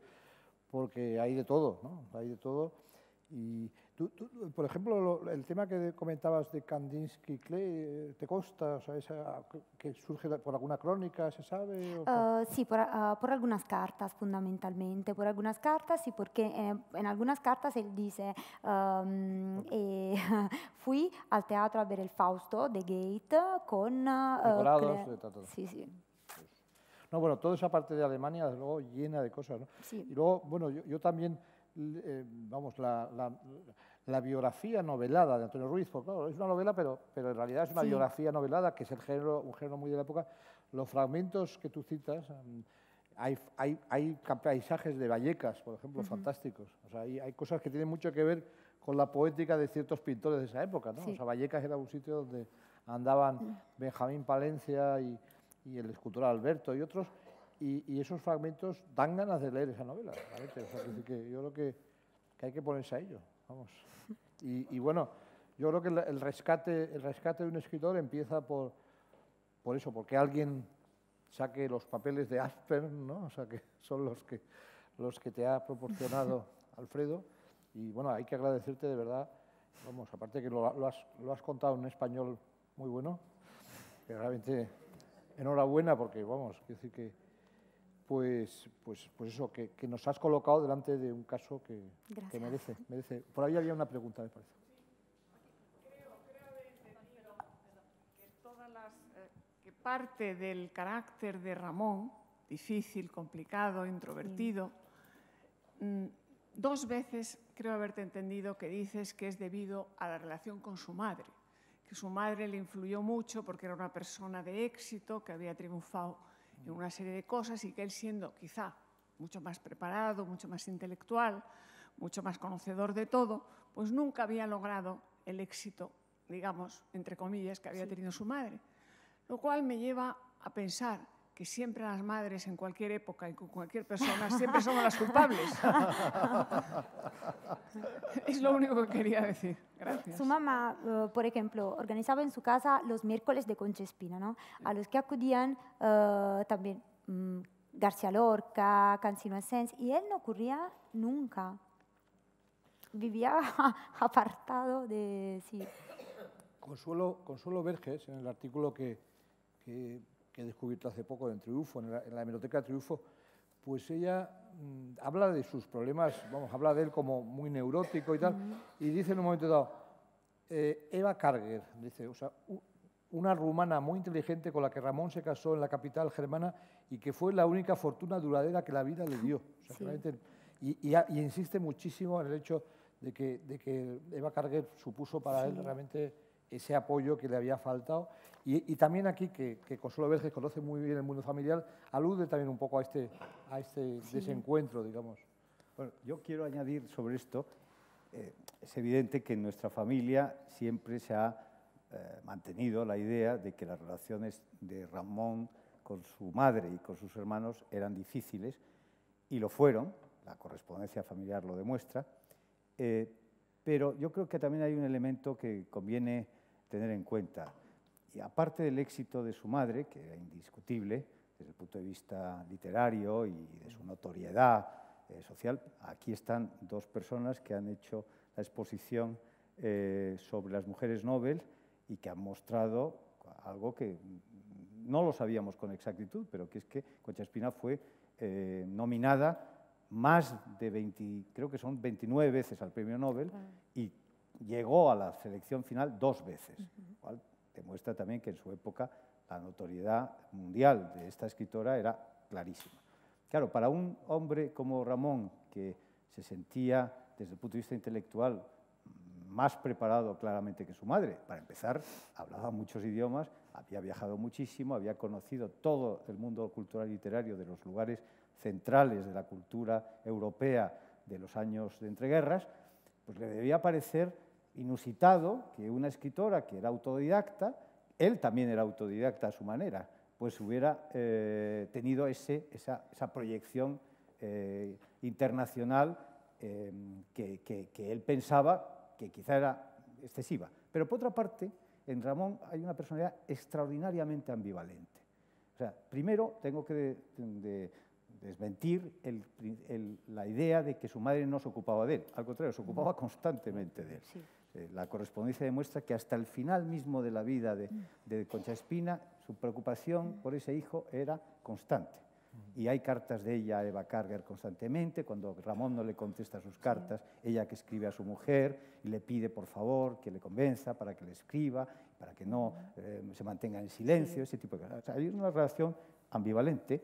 Speaker 1: porque hay de todo, ¿no? Hay de todo. Y por ejemplo, el tema que comentabas de Kandinsky Klee, eh, ¿te consta? O ¿Que surge por alguna crónica, se sabe? Ah,
Speaker 3: sí, ah, por, algunas cartas fundamentalmente, por algunas cartas, sí, porque eh, en algunas cartas él dice, eh, fui al teatro a ver el Fausto de Gate con... Ah, de Sí, sí.
Speaker 1: No, bueno, toda esa parte de Alemania, desde luego, llena de cosas. ¿no? Y luego, bueno, yo, yo también... Eh, vamos, la, biografía novelada de Antonio Ruiz, porque claro, es una novela, pero, pero en realidad es una biografía novelada, que es el género, un género muy de la época, los fragmentos que tú citas, mm, hay, hay, hay paisajes de Vallecas, por ejemplo, fantásticos. O sea, hay, cosas que tienen mucho que ver con la poética de ciertos pintores de esa época. ¿no? O sea, Vallecas era un sitio donde andaban mm. Benjamín Palencia y el escultor Alberto y otros y, esos fragmentos dan ganas de leer esa novela. yo creo que, hay que ponerse a ello. Vamos. Y, bueno, yo creo que el, rescate, el rescate de un escritor empieza por, eso, porque alguien saque los papeles de Aspern, ¿no? o sea, que son los que, los que te ha proporcionado Alfredo. Y bueno, hay que agradecerte de verdad, vamos, aparte que lo, has, contado en español muy bueno, realmente enhorabuena porque, vamos, quiero decir que pues, pues, pues, eso, que, nos has colocado delante de un caso que, merece, Por ahí había una pregunta, me parece.
Speaker 4: parte del carácter de Ramón, difícil, complicado, introvertido, mm, dos veces creo haberte entendido que dices que es debido a la relación con su madre, que su madre le influyó mucho porque era una persona de éxito, que había triunfado en una serie de cosas y que él siendo quizá mucho más preparado, mucho más intelectual, mucho más conocedor de todo, pues nunca había logrado el éxito, digamos, entre comillas, que había tenido su madre. Lo cual me lleva a pensar que siempre las madres, en cualquier época y con cualquier persona, siempre somos las culpables. es lo único que quería decir. Gracias. Su
Speaker 3: mamá, eh, por ejemplo, organizaba en su casa los miércoles de Conchespina, ¿no? a los que acudían eh, también mm, García Lorca, Cancino Asens, y él no ocurría nunca. Vivía apartado de sí.
Speaker 1: Consuelo, Consuelo Verges, en el artículo que, que que he descubierto hace poco en Triunfo, en la, biblioteca de Triunfo, pues ella mm, habla de sus problemas, vamos, habla de él como muy neurótico y tal, y dice en un momento dado, eh, Eva Karger, dice, o sea, una rumana muy inteligente con la que Ramón se casó en la capital germana y que fue la única fortuna duradera que la vida le dio. y, insiste muchísimo en el hecho de que, Eva Karger supuso para él realmente ese apoyo que le había faltado. Y, también aquí, que, que Consuelo Verges conoce muy bien el mundo familiar, alude también un poco a este, a este desencuentro, digamos.
Speaker 2: Bueno, yo quiero añadir sobre esto, eh, es evidente que en nuestra familia siempre se ha eh, mantenido la idea de que las relaciones de Ramón con su madre y con sus hermanos eran difíciles, y lo fueron, la correspondencia familiar lo demuestra, eh, pero yo creo que también hay un elemento que conviene tener en cuenta. Y aparte del éxito de su madre, que era indiscutible desde el punto de vista literario y de su notoriedad eh, social, aquí están dos personas que han hecho la exposición eh, sobre las mujeres Nobel y que han mostrado algo que no lo sabíamos con exactitud, pero que es que Concha Espina fue eh, nominada más de 20, creo que son 29 veces al premio Nobel y llegó a la selección final dos veces, lo cual demuestra también que en su época la notoriedad mundial de esta escritora era clarísima. Claro, para un hombre como Ramón, que se sentía desde el punto de vista intelectual más preparado claramente que su madre, para empezar, hablaba muchos idiomas, había viajado muchísimo, había conocido todo el mundo cultural y literario de los lugares centrales de la cultura europea de los años de entreguerras, pues le debía parecer inusitado que una escritora que era autodidacta, él también era autodidacta a su manera, pues hubiera eh, tenido ese, esa, proyección eh, internacional em, que, él pensaba que quizá era excesiva. Pero por otra parte, en Ramón hay una personalidad extraordinariamente ambivalente. O sea, primero tengo que desmentir la idea de que su madre no se ocupaba de él, al contrario, se ocupaba constantemente de él. Eh, la correspondencia demuestra que hasta el final mismo de la vida de, mm. Concha Espina, su preocupación mm. por ese hijo era constante. Mm. Y hay cartas de ella a Eva Carger constantemente, cuando Ramón no le contesta sus cartas, ella que escribe a su mujer y le pide por favor que le convenza para que le escriba, para que no eh, se mantenga en silencio, ese tipo de cosas. hay una relación ambivalente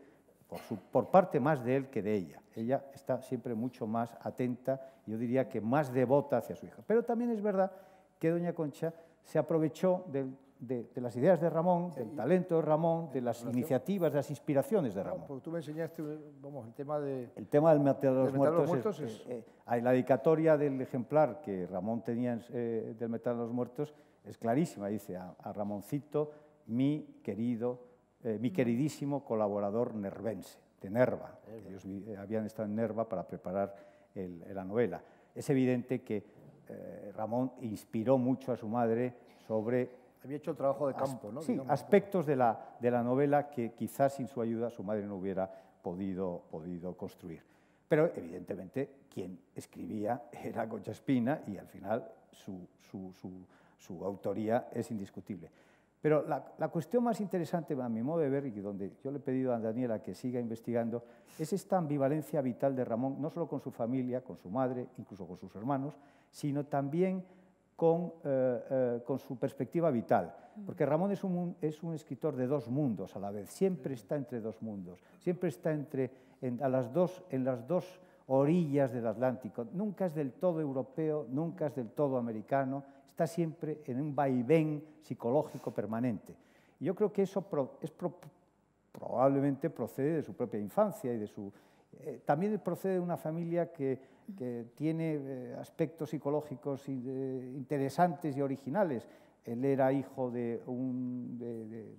Speaker 2: por, parte más de él que de ella. Ella está siempre mucho más atenta, yo diría que más devota hacia su hija. Pero también es verdad que doña Concha se aprovechó de, las ideas de Ramón, del talento de Ramón, de las iniciativas, de las inspiraciones de Ramón.
Speaker 1: porque tú me enseñaste, el tema de...
Speaker 2: tema del metal de los Muertos, es, eh, eh, la dedicatoria del ejemplar que Ramón tenía eh, del Metal de los Muertos es clarísima. Dice a, a Ramoncito, mi querido eh, mi queridísimo colaborador nervense, de Nerva. Ellos eh, habían estado en Nerva para preparar eh, la novela. Es evidente que Ramón inspiró mucho a su madre sobre... Había hecho
Speaker 1: trabajo de campo, ¿no? Sí,
Speaker 2: aspectos de la, novela que quizás sin su ayuda su madre no hubiera podido, podido construir. Pero evidentemente quien escribía era concha Espina y al final su autoría es indiscutible. Pero la, cuestión más interesante, a mi modo de ver, y donde yo le he pedido a Daniela que siga investigando, es esta ambivalencia vital de Ramón, no solo con su familia, con su madre, incluso con sus hermanos, sino también con, eh, eh, su perspectiva vital. Mm. Porque Ramón es un, es un, escritor de dos mundos a la vez, siempre está entre dos mundos, siempre está entre, a las dos, en las dos orillas del Atlántico, nunca es del todo europeo, nunca es del todo americano, está siempre en un vaivén psicológico permanente. Y yo creo que eso es probablemente procede de su propia infancia y de su... Eh, también procede de una familia que, tiene eh, aspectos psicológicos eh, interesantes y originales. Él era hijo de un, de,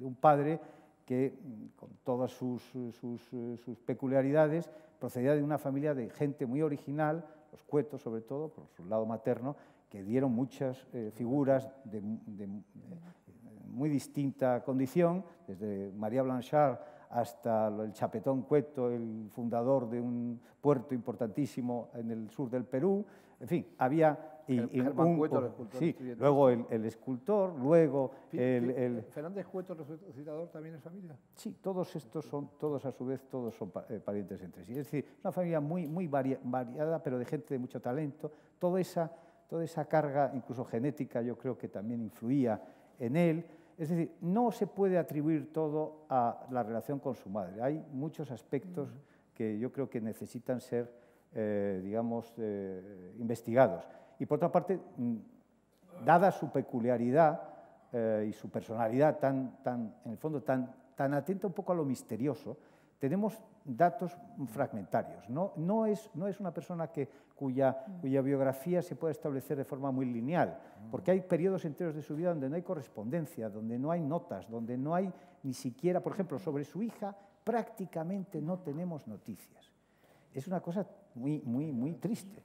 Speaker 2: un padre que, mm, con todas sus, sus peculiaridades, procedía de una familia de gente muy original, los cuetos sobre todo, por su lado materno, que dieron muchas eh, figuras de, eh, muy distinta condición, desde María Blanchard hasta el Chapetón Cueto, el fundador de un puerto importantísimo en el sur del Perú. En fin, había y, el, el escultor sí, luego el, escultor, luego el, eh,
Speaker 1: Fernández Cueto, resucitador, también es familia.
Speaker 2: Sí, todos estos son, todos a su vez, todos son parientes entre sí. Es decir, una familia muy, muy variada, pero de gente de mucho talento. Toda esa toda esa carga, incluso genética, yo creo que también influía en él. Es decir, no se puede atribuir todo a la relación con su madre. Hay muchos aspectos que yo creo que necesitan ser, eh, digamos, eh, investigados. Y por otra parte, mm, dada su peculiaridad eh, y su personalidad tan, tan, en el fondo, tan, tan atenta un poco a lo misterioso, tenemos datos fragmentarios. No, es, no es, una persona que, cuya, biografía se puede establecer de forma muy lineal, porque hay periodos enteros de su vida donde no hay correspondencia, donde no hay notas, donde no hay ni siquiera, por ejemplo, sobre su hija prácticamente no tenemos noticias. Es una cosa muy, muy, muy triste.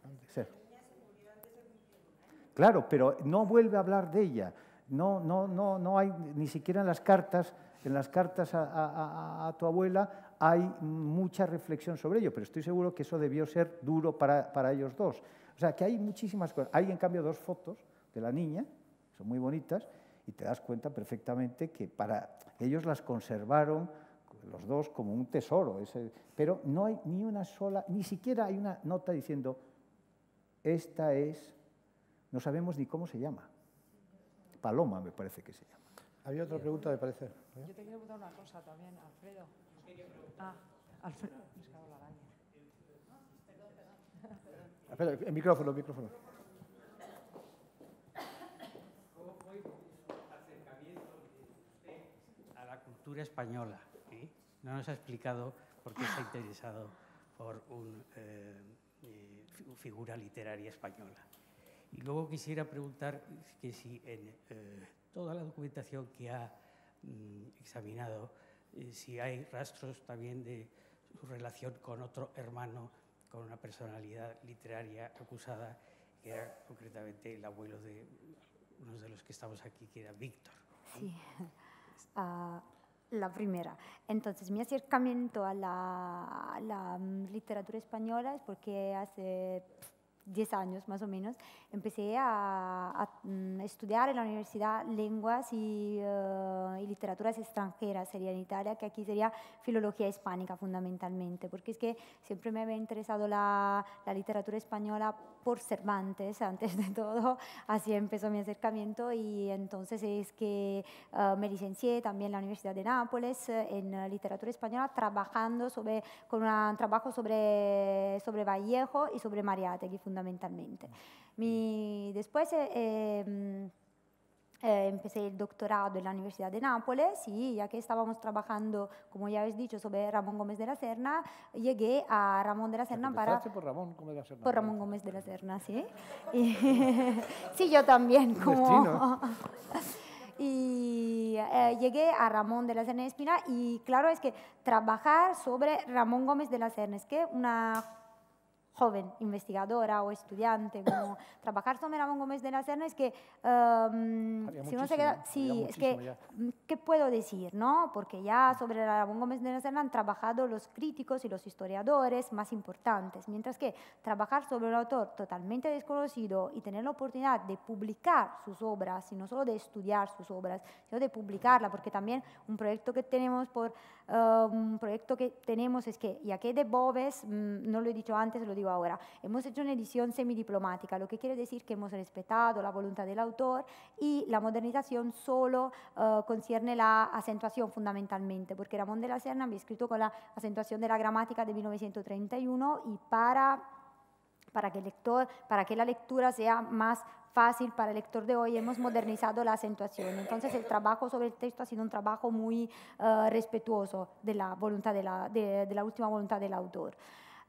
Speaker 2: Claro, pero no vuelve a hablar de ella. No, no, no, no hay ni siquiera en las cartas, en las cartas a tu abuela hay mucha reflexión sobre ello, pero estoy seguro que eso debió ser duro para, ellos dos. O sea, que hay muchísimas cosas. Hay, en cambio, dos fotos de la niña, son muy bonitas, y te das cuenta perfectamente que para ellos las conservaron los dos como un tesoro. pero no hay ni una sola, ni siquiera hay una nota diciendo, esta es, no sabemos ni cómo se llama. Paloma me parece que se llama.
Speaker 1: Había otra pregunta, me parece.
Speaker 4: Yo te quiero preguntar una cosa también, Alfredo. Ah, Alfredo. Ah,
Speaker 1: el micrófono, el micrófono. ¿Cómo fue
Speaker 4: su acercamiento a la cultura española? No nos ha explicado por qué está interesado por una eh, eh, figura literaria española. Y luego quisiera preguntar que si en eh, toda la documentación que ha mm, examinado, eh, si hay rastros también de su relación con otro hermano, con una personalidad literaria acusada, que era concretamente el abuelo de uno de los que estamos aquí, que era Víctor. Sí.
Speaker 3: Ah, la primera. Entonces, mi acercamiento a la, a la mm, literatura española es porque hace 10 años más o menos, empecé a, mm, estudiar en la universidad lenguas eh, y, literaturas extranjeras, sería en Italia, que aquí sería filología hispánica fundamentalmente, porque es que siempre me había interesado la literatura española por Cervantes, antes de todo, así empezó mi acercamiento y entonces es que eh, me licencié también en la Universidad de Nápoles eh, en eh, literatura española, trabajando sobre, con un trabajo sobre, sobre Vallejo y sobre Mariátegui fundamentalmente. Mi, después... Em, eh, empecé el doctorado en la Universidad de Nápoles y ya que estábamos trabajando, como ya habéis dicho, sobre Ramón Gómez de la Serna, llegué a Ramón de la Serna para... por
Speaker 1: Ramón Gómez de la Serna? Por
Speaker 3: Ramón Gómez de la Serna, sí. sí, yo también, como... y eh, llegué a Ramón de la Serna Espina y claro es que trabajar sobre Ramón Gómez de la Serna es que una joven, investigadora o estudiante, como trabajar sobre Ramón Gómez de la Serna, es que, em, si uno se queda, sí, es que, mm, ¿qué puedo decir? no? Porque ya sobre Ramón Gómez de la Serna han trabajado los críticos y los historiadores más importantes, mientras que trabajar sobre un autor totalmente desconocido y tener la oportunidad de publicar sus obras, y no solo de estudiar sus obras, sino de publicarla, porque también un proyecto que tenemos por, em, un proyecto que tenemos es que, ya que de Boves, mm, no lo he dicho antes, lo digo ahora. Hemos hecho una edición semidiplomática, lo que quiere decir que hemos respetado la voluntad del autor y la modernización solo eh, concierne la acentuación fundamentalmente, porque Ramón de la Serna había escrito con la acentuación de la gramática de 1931 y para, para, que, el lector, para que la lectura sea más fácil para el lector de hoy, hemos modernizado la acentuación. Entonces el trabajo sobre el texto ha sido un trabajo muy eh, respetuoso de la, voluntad de la última voluntad del autor.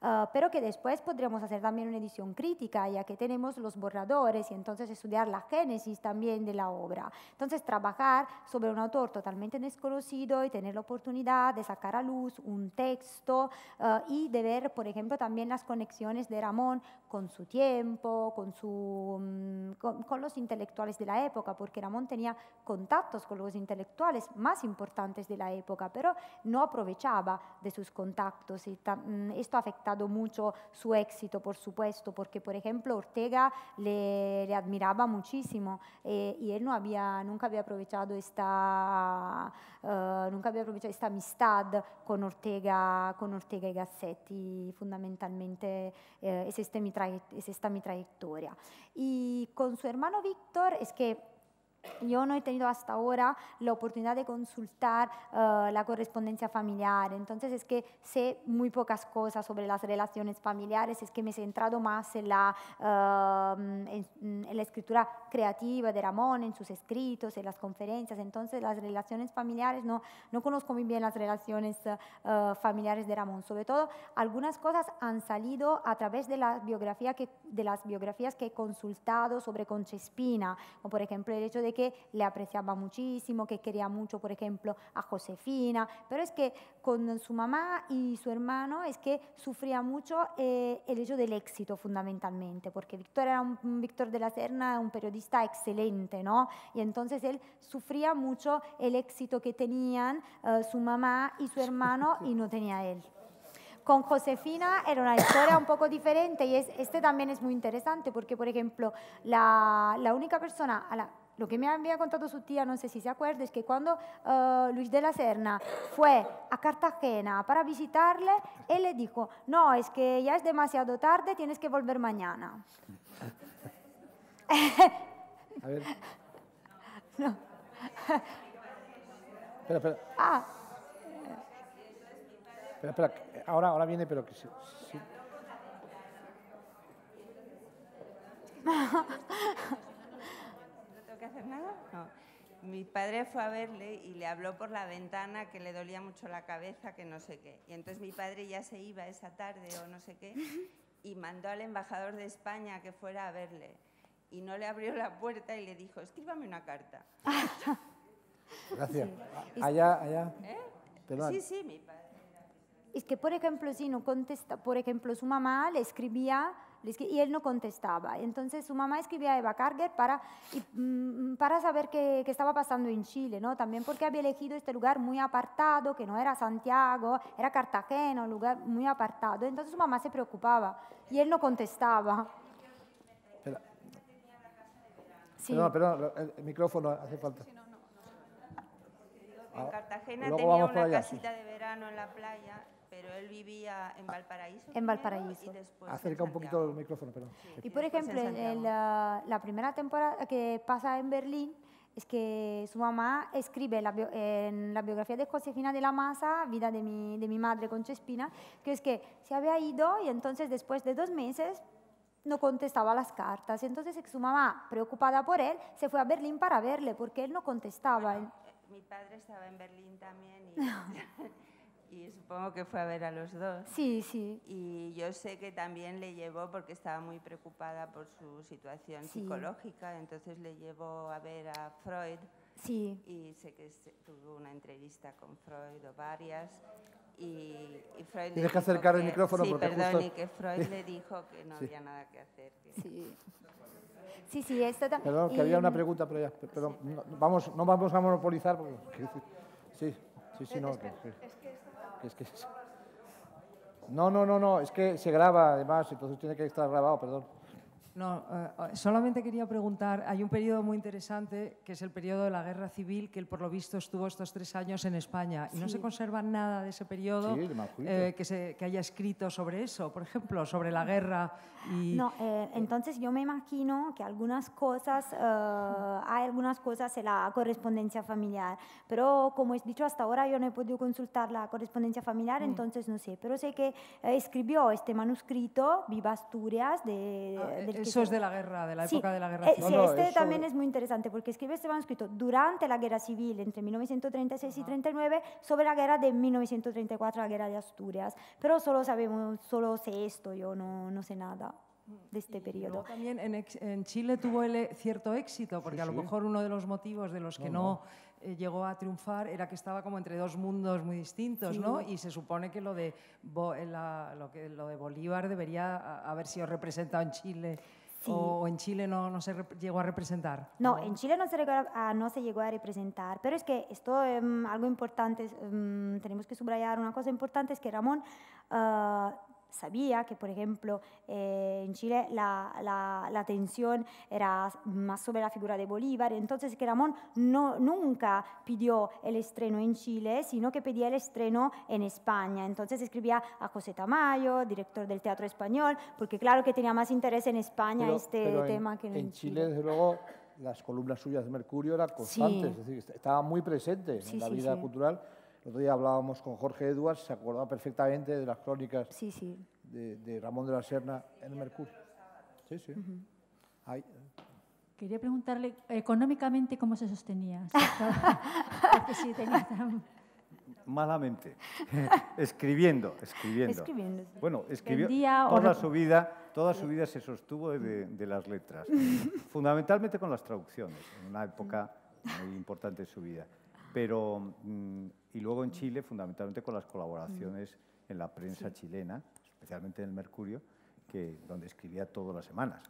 Speaker 3: Ah, pero que después podríamos hacer también una edición crítica, ya que tenemos los borradores y entonces estudiar la génesis también de la obra. Entonces, trabajar sobre un autor totalmente desconocido y tener la oportunidad de sacar a luz un texto ah, y de ver, por ejemplo, también las conexiones de Ramón con su tiempo, con, su, mm, con, los intelectuales de la época, porque Ramón tenía contactos con los intelectuales más importantes de la época, pero no aprovechaba de sus contactos y mm, esto afectaba dado mucho su éxito, por supuesto, porque, por ejemplo, Ortega le, le admiraba muchísimo eh, y él no había, nunca había aprovechado esta, uh, nunca había aprovechado esta amistad con Ortega, con Ortega y Gassetti, fundamentalmente eh, es, este mi es esta mi trayectoria. Y con su hermano Víctor es que yo no he tenido hasta ahora la oportunidad de consultar eh, la correspondencia familiar, entonces es que sé muy pocas cosas sobre las relaciones familiares, es que me he centrado más en la, eh, en, la escritura creativa de Ramón, en sus escritos, en las conferencias, entonces las relaciones familiares, no, no conozco muy bien las relaciones eh, familiares de Ramón, sobre todo algunas cosas han salido a través de, la biografía que, de las biografías que he consultado sobre Conchespina, como por ejemplo el hecho de que le apreciaba muchísimo, que quería mucho, por ejemplo, a Josefina, pero es que con su mamá y su hermano es que sufría mucho eh, el hecho del éxito fundamentalmente, porque Víctor era un, Víctor de la Serna, un periodista excelente, ¿no? Y entonces él sufría mucho el éxito que tenían eh, su mamá y su hermano y no tenía él con Josefina era una historia un poco diferente y este también es muy interesante porque, por ejemplo, la, la única persona a la, lo que me había contado su tía, no sé si se acuerda, es que cuando eh, Luis de la Serna fue a Cartagena para visitarle, él le dijo, no, es que ya es demasiado tarde, tienes que volver mañana.
Speaker 1: a ver. espera, espera. Ah. Espera, espera. Ahora, ahora viene, pero que sí.
Speaker 5: que hacer nada? No. Mi padre fue a verle y le habló por la ventana que le dolía mucho la cabeza, que no sé qué. Y entonces mi padre ya se iba esa tarde o no sé qué y mandó al embajador de España que fuera a verle. Y no le abrió la puerta y le dijo, escríbame una carta.
Speaker 1: Gracias. Allá, allá. ¿Eh? Sí,
Speaker 3: sí, mi padre. Es que, por ejemplo, si no contesta, por ejemplo, su mamá le escribía y él no contestaba. Entonces su mamá escribía a Eva Karger para, para saber qué, estaba pasando en Chile, ¿no? También porque había elegido este lugar muy apartado, que no era Santiago, era Cartagena, un lugar muy apartado. Entonces su mamá se preocupaba y él no contestaba. Pero, sí.
Speaker 1: Perdón, el micrófono hace falta.
Speaker 5: En Cartagena tenía una casita de verano en la playa pero él vivía en Valparaíso. En Valparaíso. Acerca ah, un poquito
Speaker 1: el micrófono, perdón.
Speaker 3: Y por ejemplo, en, la, primera temporada que pasa en Berlín, es que su mamá escribe la en la biografía de Josefina de la masa vida de mi, de mi madre con Chespina, que es que se había ido y entonces después de dos meses no contestaba las cartas. Entonces su mamá, preocupada por él, se fue a Berlín para verle porque él no contestaba. Eh,
Speaker 5: mi padre estaba en Berlín también y Y supongo que fue a ver a los dos. Sí, sí. Y yo sé que también le llevó, porque estaba muy preocupada por su situación psicológica, entonces le llevó a ver a Freud. Sí. Y sé que tuvo una entrevista con Freud o varias. Y, Freud que acercar el micrófono sí, perdón, y que Freud le dijo que no había nada que hacer.
Speaker 3: Sí. Sí, sí, esto también. Perdón, que había una
Speaker 1: pregunta, pero ya, ah, perdón, no, vamos, no vamos a monopolizar. Sí, sí, sí, eh, no. No, no, no, no, es que se graba además, entonces tiene que estar grabado, perdón.
Speaker 4: No, eh, eh, solamente quería preguntar, hay un periodo muy interesante que es el periodo de la guerra civil que él por lo visto estuvo estos tres años en España y no se conserva nada de ese periodo eh, que, se, haya escrito sobre eso, por ejemplo, sobre la guerra. no,
Speaker 3: entonces yo me imagino que algunas cosas, hay algunas cosas en la correspondencia familiar, pero como he dicho hasta ahora yo no he podido consultar la correspondencia familiar, mm. entonces no sé, pero sé que escribió este manuscrito, Viva Asturias, de, ah, eso es de la
Speaker 4: guerra, de la época de la guerra eh, civil. sí, este también
Speaker 3: es muy interesante porque escribe este manuscrito durante la guerra civil entre 1936 y 39 sobre la guerra de 1934, la guerra de Asturias, pero solo sabemos, solo sé esto, yo no, no sé nada de este periodo. también en,
Speaker 4: Chile tuvo cierto éxito, porque a lo mejor uno de los motivos de los que no, eh, llegó a triunfar era que estaba como entre dos mundos muy distintos, ¿no? Y se supone que lo de, eh, lo que, lo de Bolívar debería haber sido representado en Chile. o, en Chile no, no se llegó a representar. No, en
Speaker 3: Chile no se, llegó a, no se llegó a representar, pero es que esto es em, algo importante, em, tenemos que subrayar una cosa importante, es que Ramón ah, sabía que, por ejemplo, eh, en Chile la, la, atención era más sobre la figura de Bolívar, entonces que Ramón no, nunca pidió el estreno en Chile, sino que pedía el estreno en España. Entonces escribía a José Tamayo, director del Teatro Español, porque claro que tenía más interés en España este tema que en, en
Speaker 1: Chile. Desde luego, las columnas suyas de Mercurio eran constantes, es decir, estaba muy presente en la vida cultural. El otro día hablábamos con Jorge Edwards, se acordaba perfectamente de las crónicas De, Ramón de la Serna en el Mercurio. Sí, sí.
Speaker 4: Quería preguntarle económicamente cómo se sostenía. tenía
Speaker 2: malamente. escribiendo, escribiendo. escribiendo Bueno, escribió toda su vida, toda su vida se sostuvo de, las letras, fundamentalmente con las traducciones, en una época muy importante de su vida. Pero mm, y luego en Chile, fundamentalmente con las colaboraciones en la prensa chilena, especialmente en el Mercurio, que, donde escribía todas las semanas,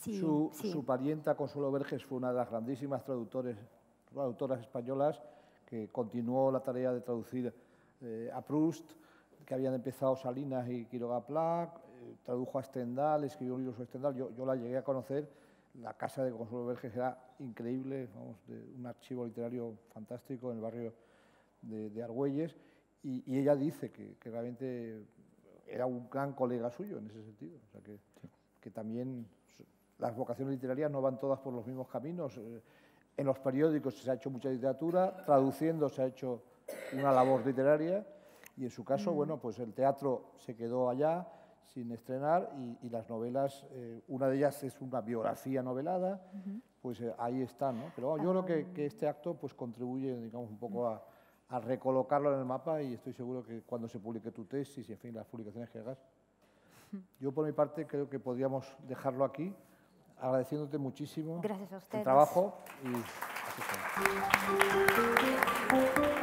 Speaker 1: Su, parienta Consuelo Verges fue una de las grandísimas traductoras españolas que continuó la tarea de traducir eh, a Proust, que habían empezado Salinas y Quiroga Plac, eh, tradujo a Stendhal, escribió un libro sobre Stendhal, yo la llegué a conocer la casa de Consuelo Verges era increíble, vamos, de un archivo literario fantástico en el barrio de, Argüelles, y, ella dice que, realmente era un gran colega suyo en ese sentido, o sea que, que también las vocaciones literarias no van todas por los mismos caminos. Eh, en los periódicos se ha hecho mucha literatura, traduciendo se ha hecho una labor literaria, y en su caso, mm. bueno, pues el teatro se quedó allá, sin estrenar y, las novelas, eh, una de ellas es una biografía novelada, pues eh, ahí está, ¿no? Pero yo creo ah. que, este acto pues contribuye, digamos, un poco a, recolocarlo en el mapa y estoy seguro que cuando se publique tu tesis y, en fin, las publicaciones que hagas, yo por mi parte creo que podríamos dejarlo aquí, agradeciéndote muchísimo Gracias a el trabajo y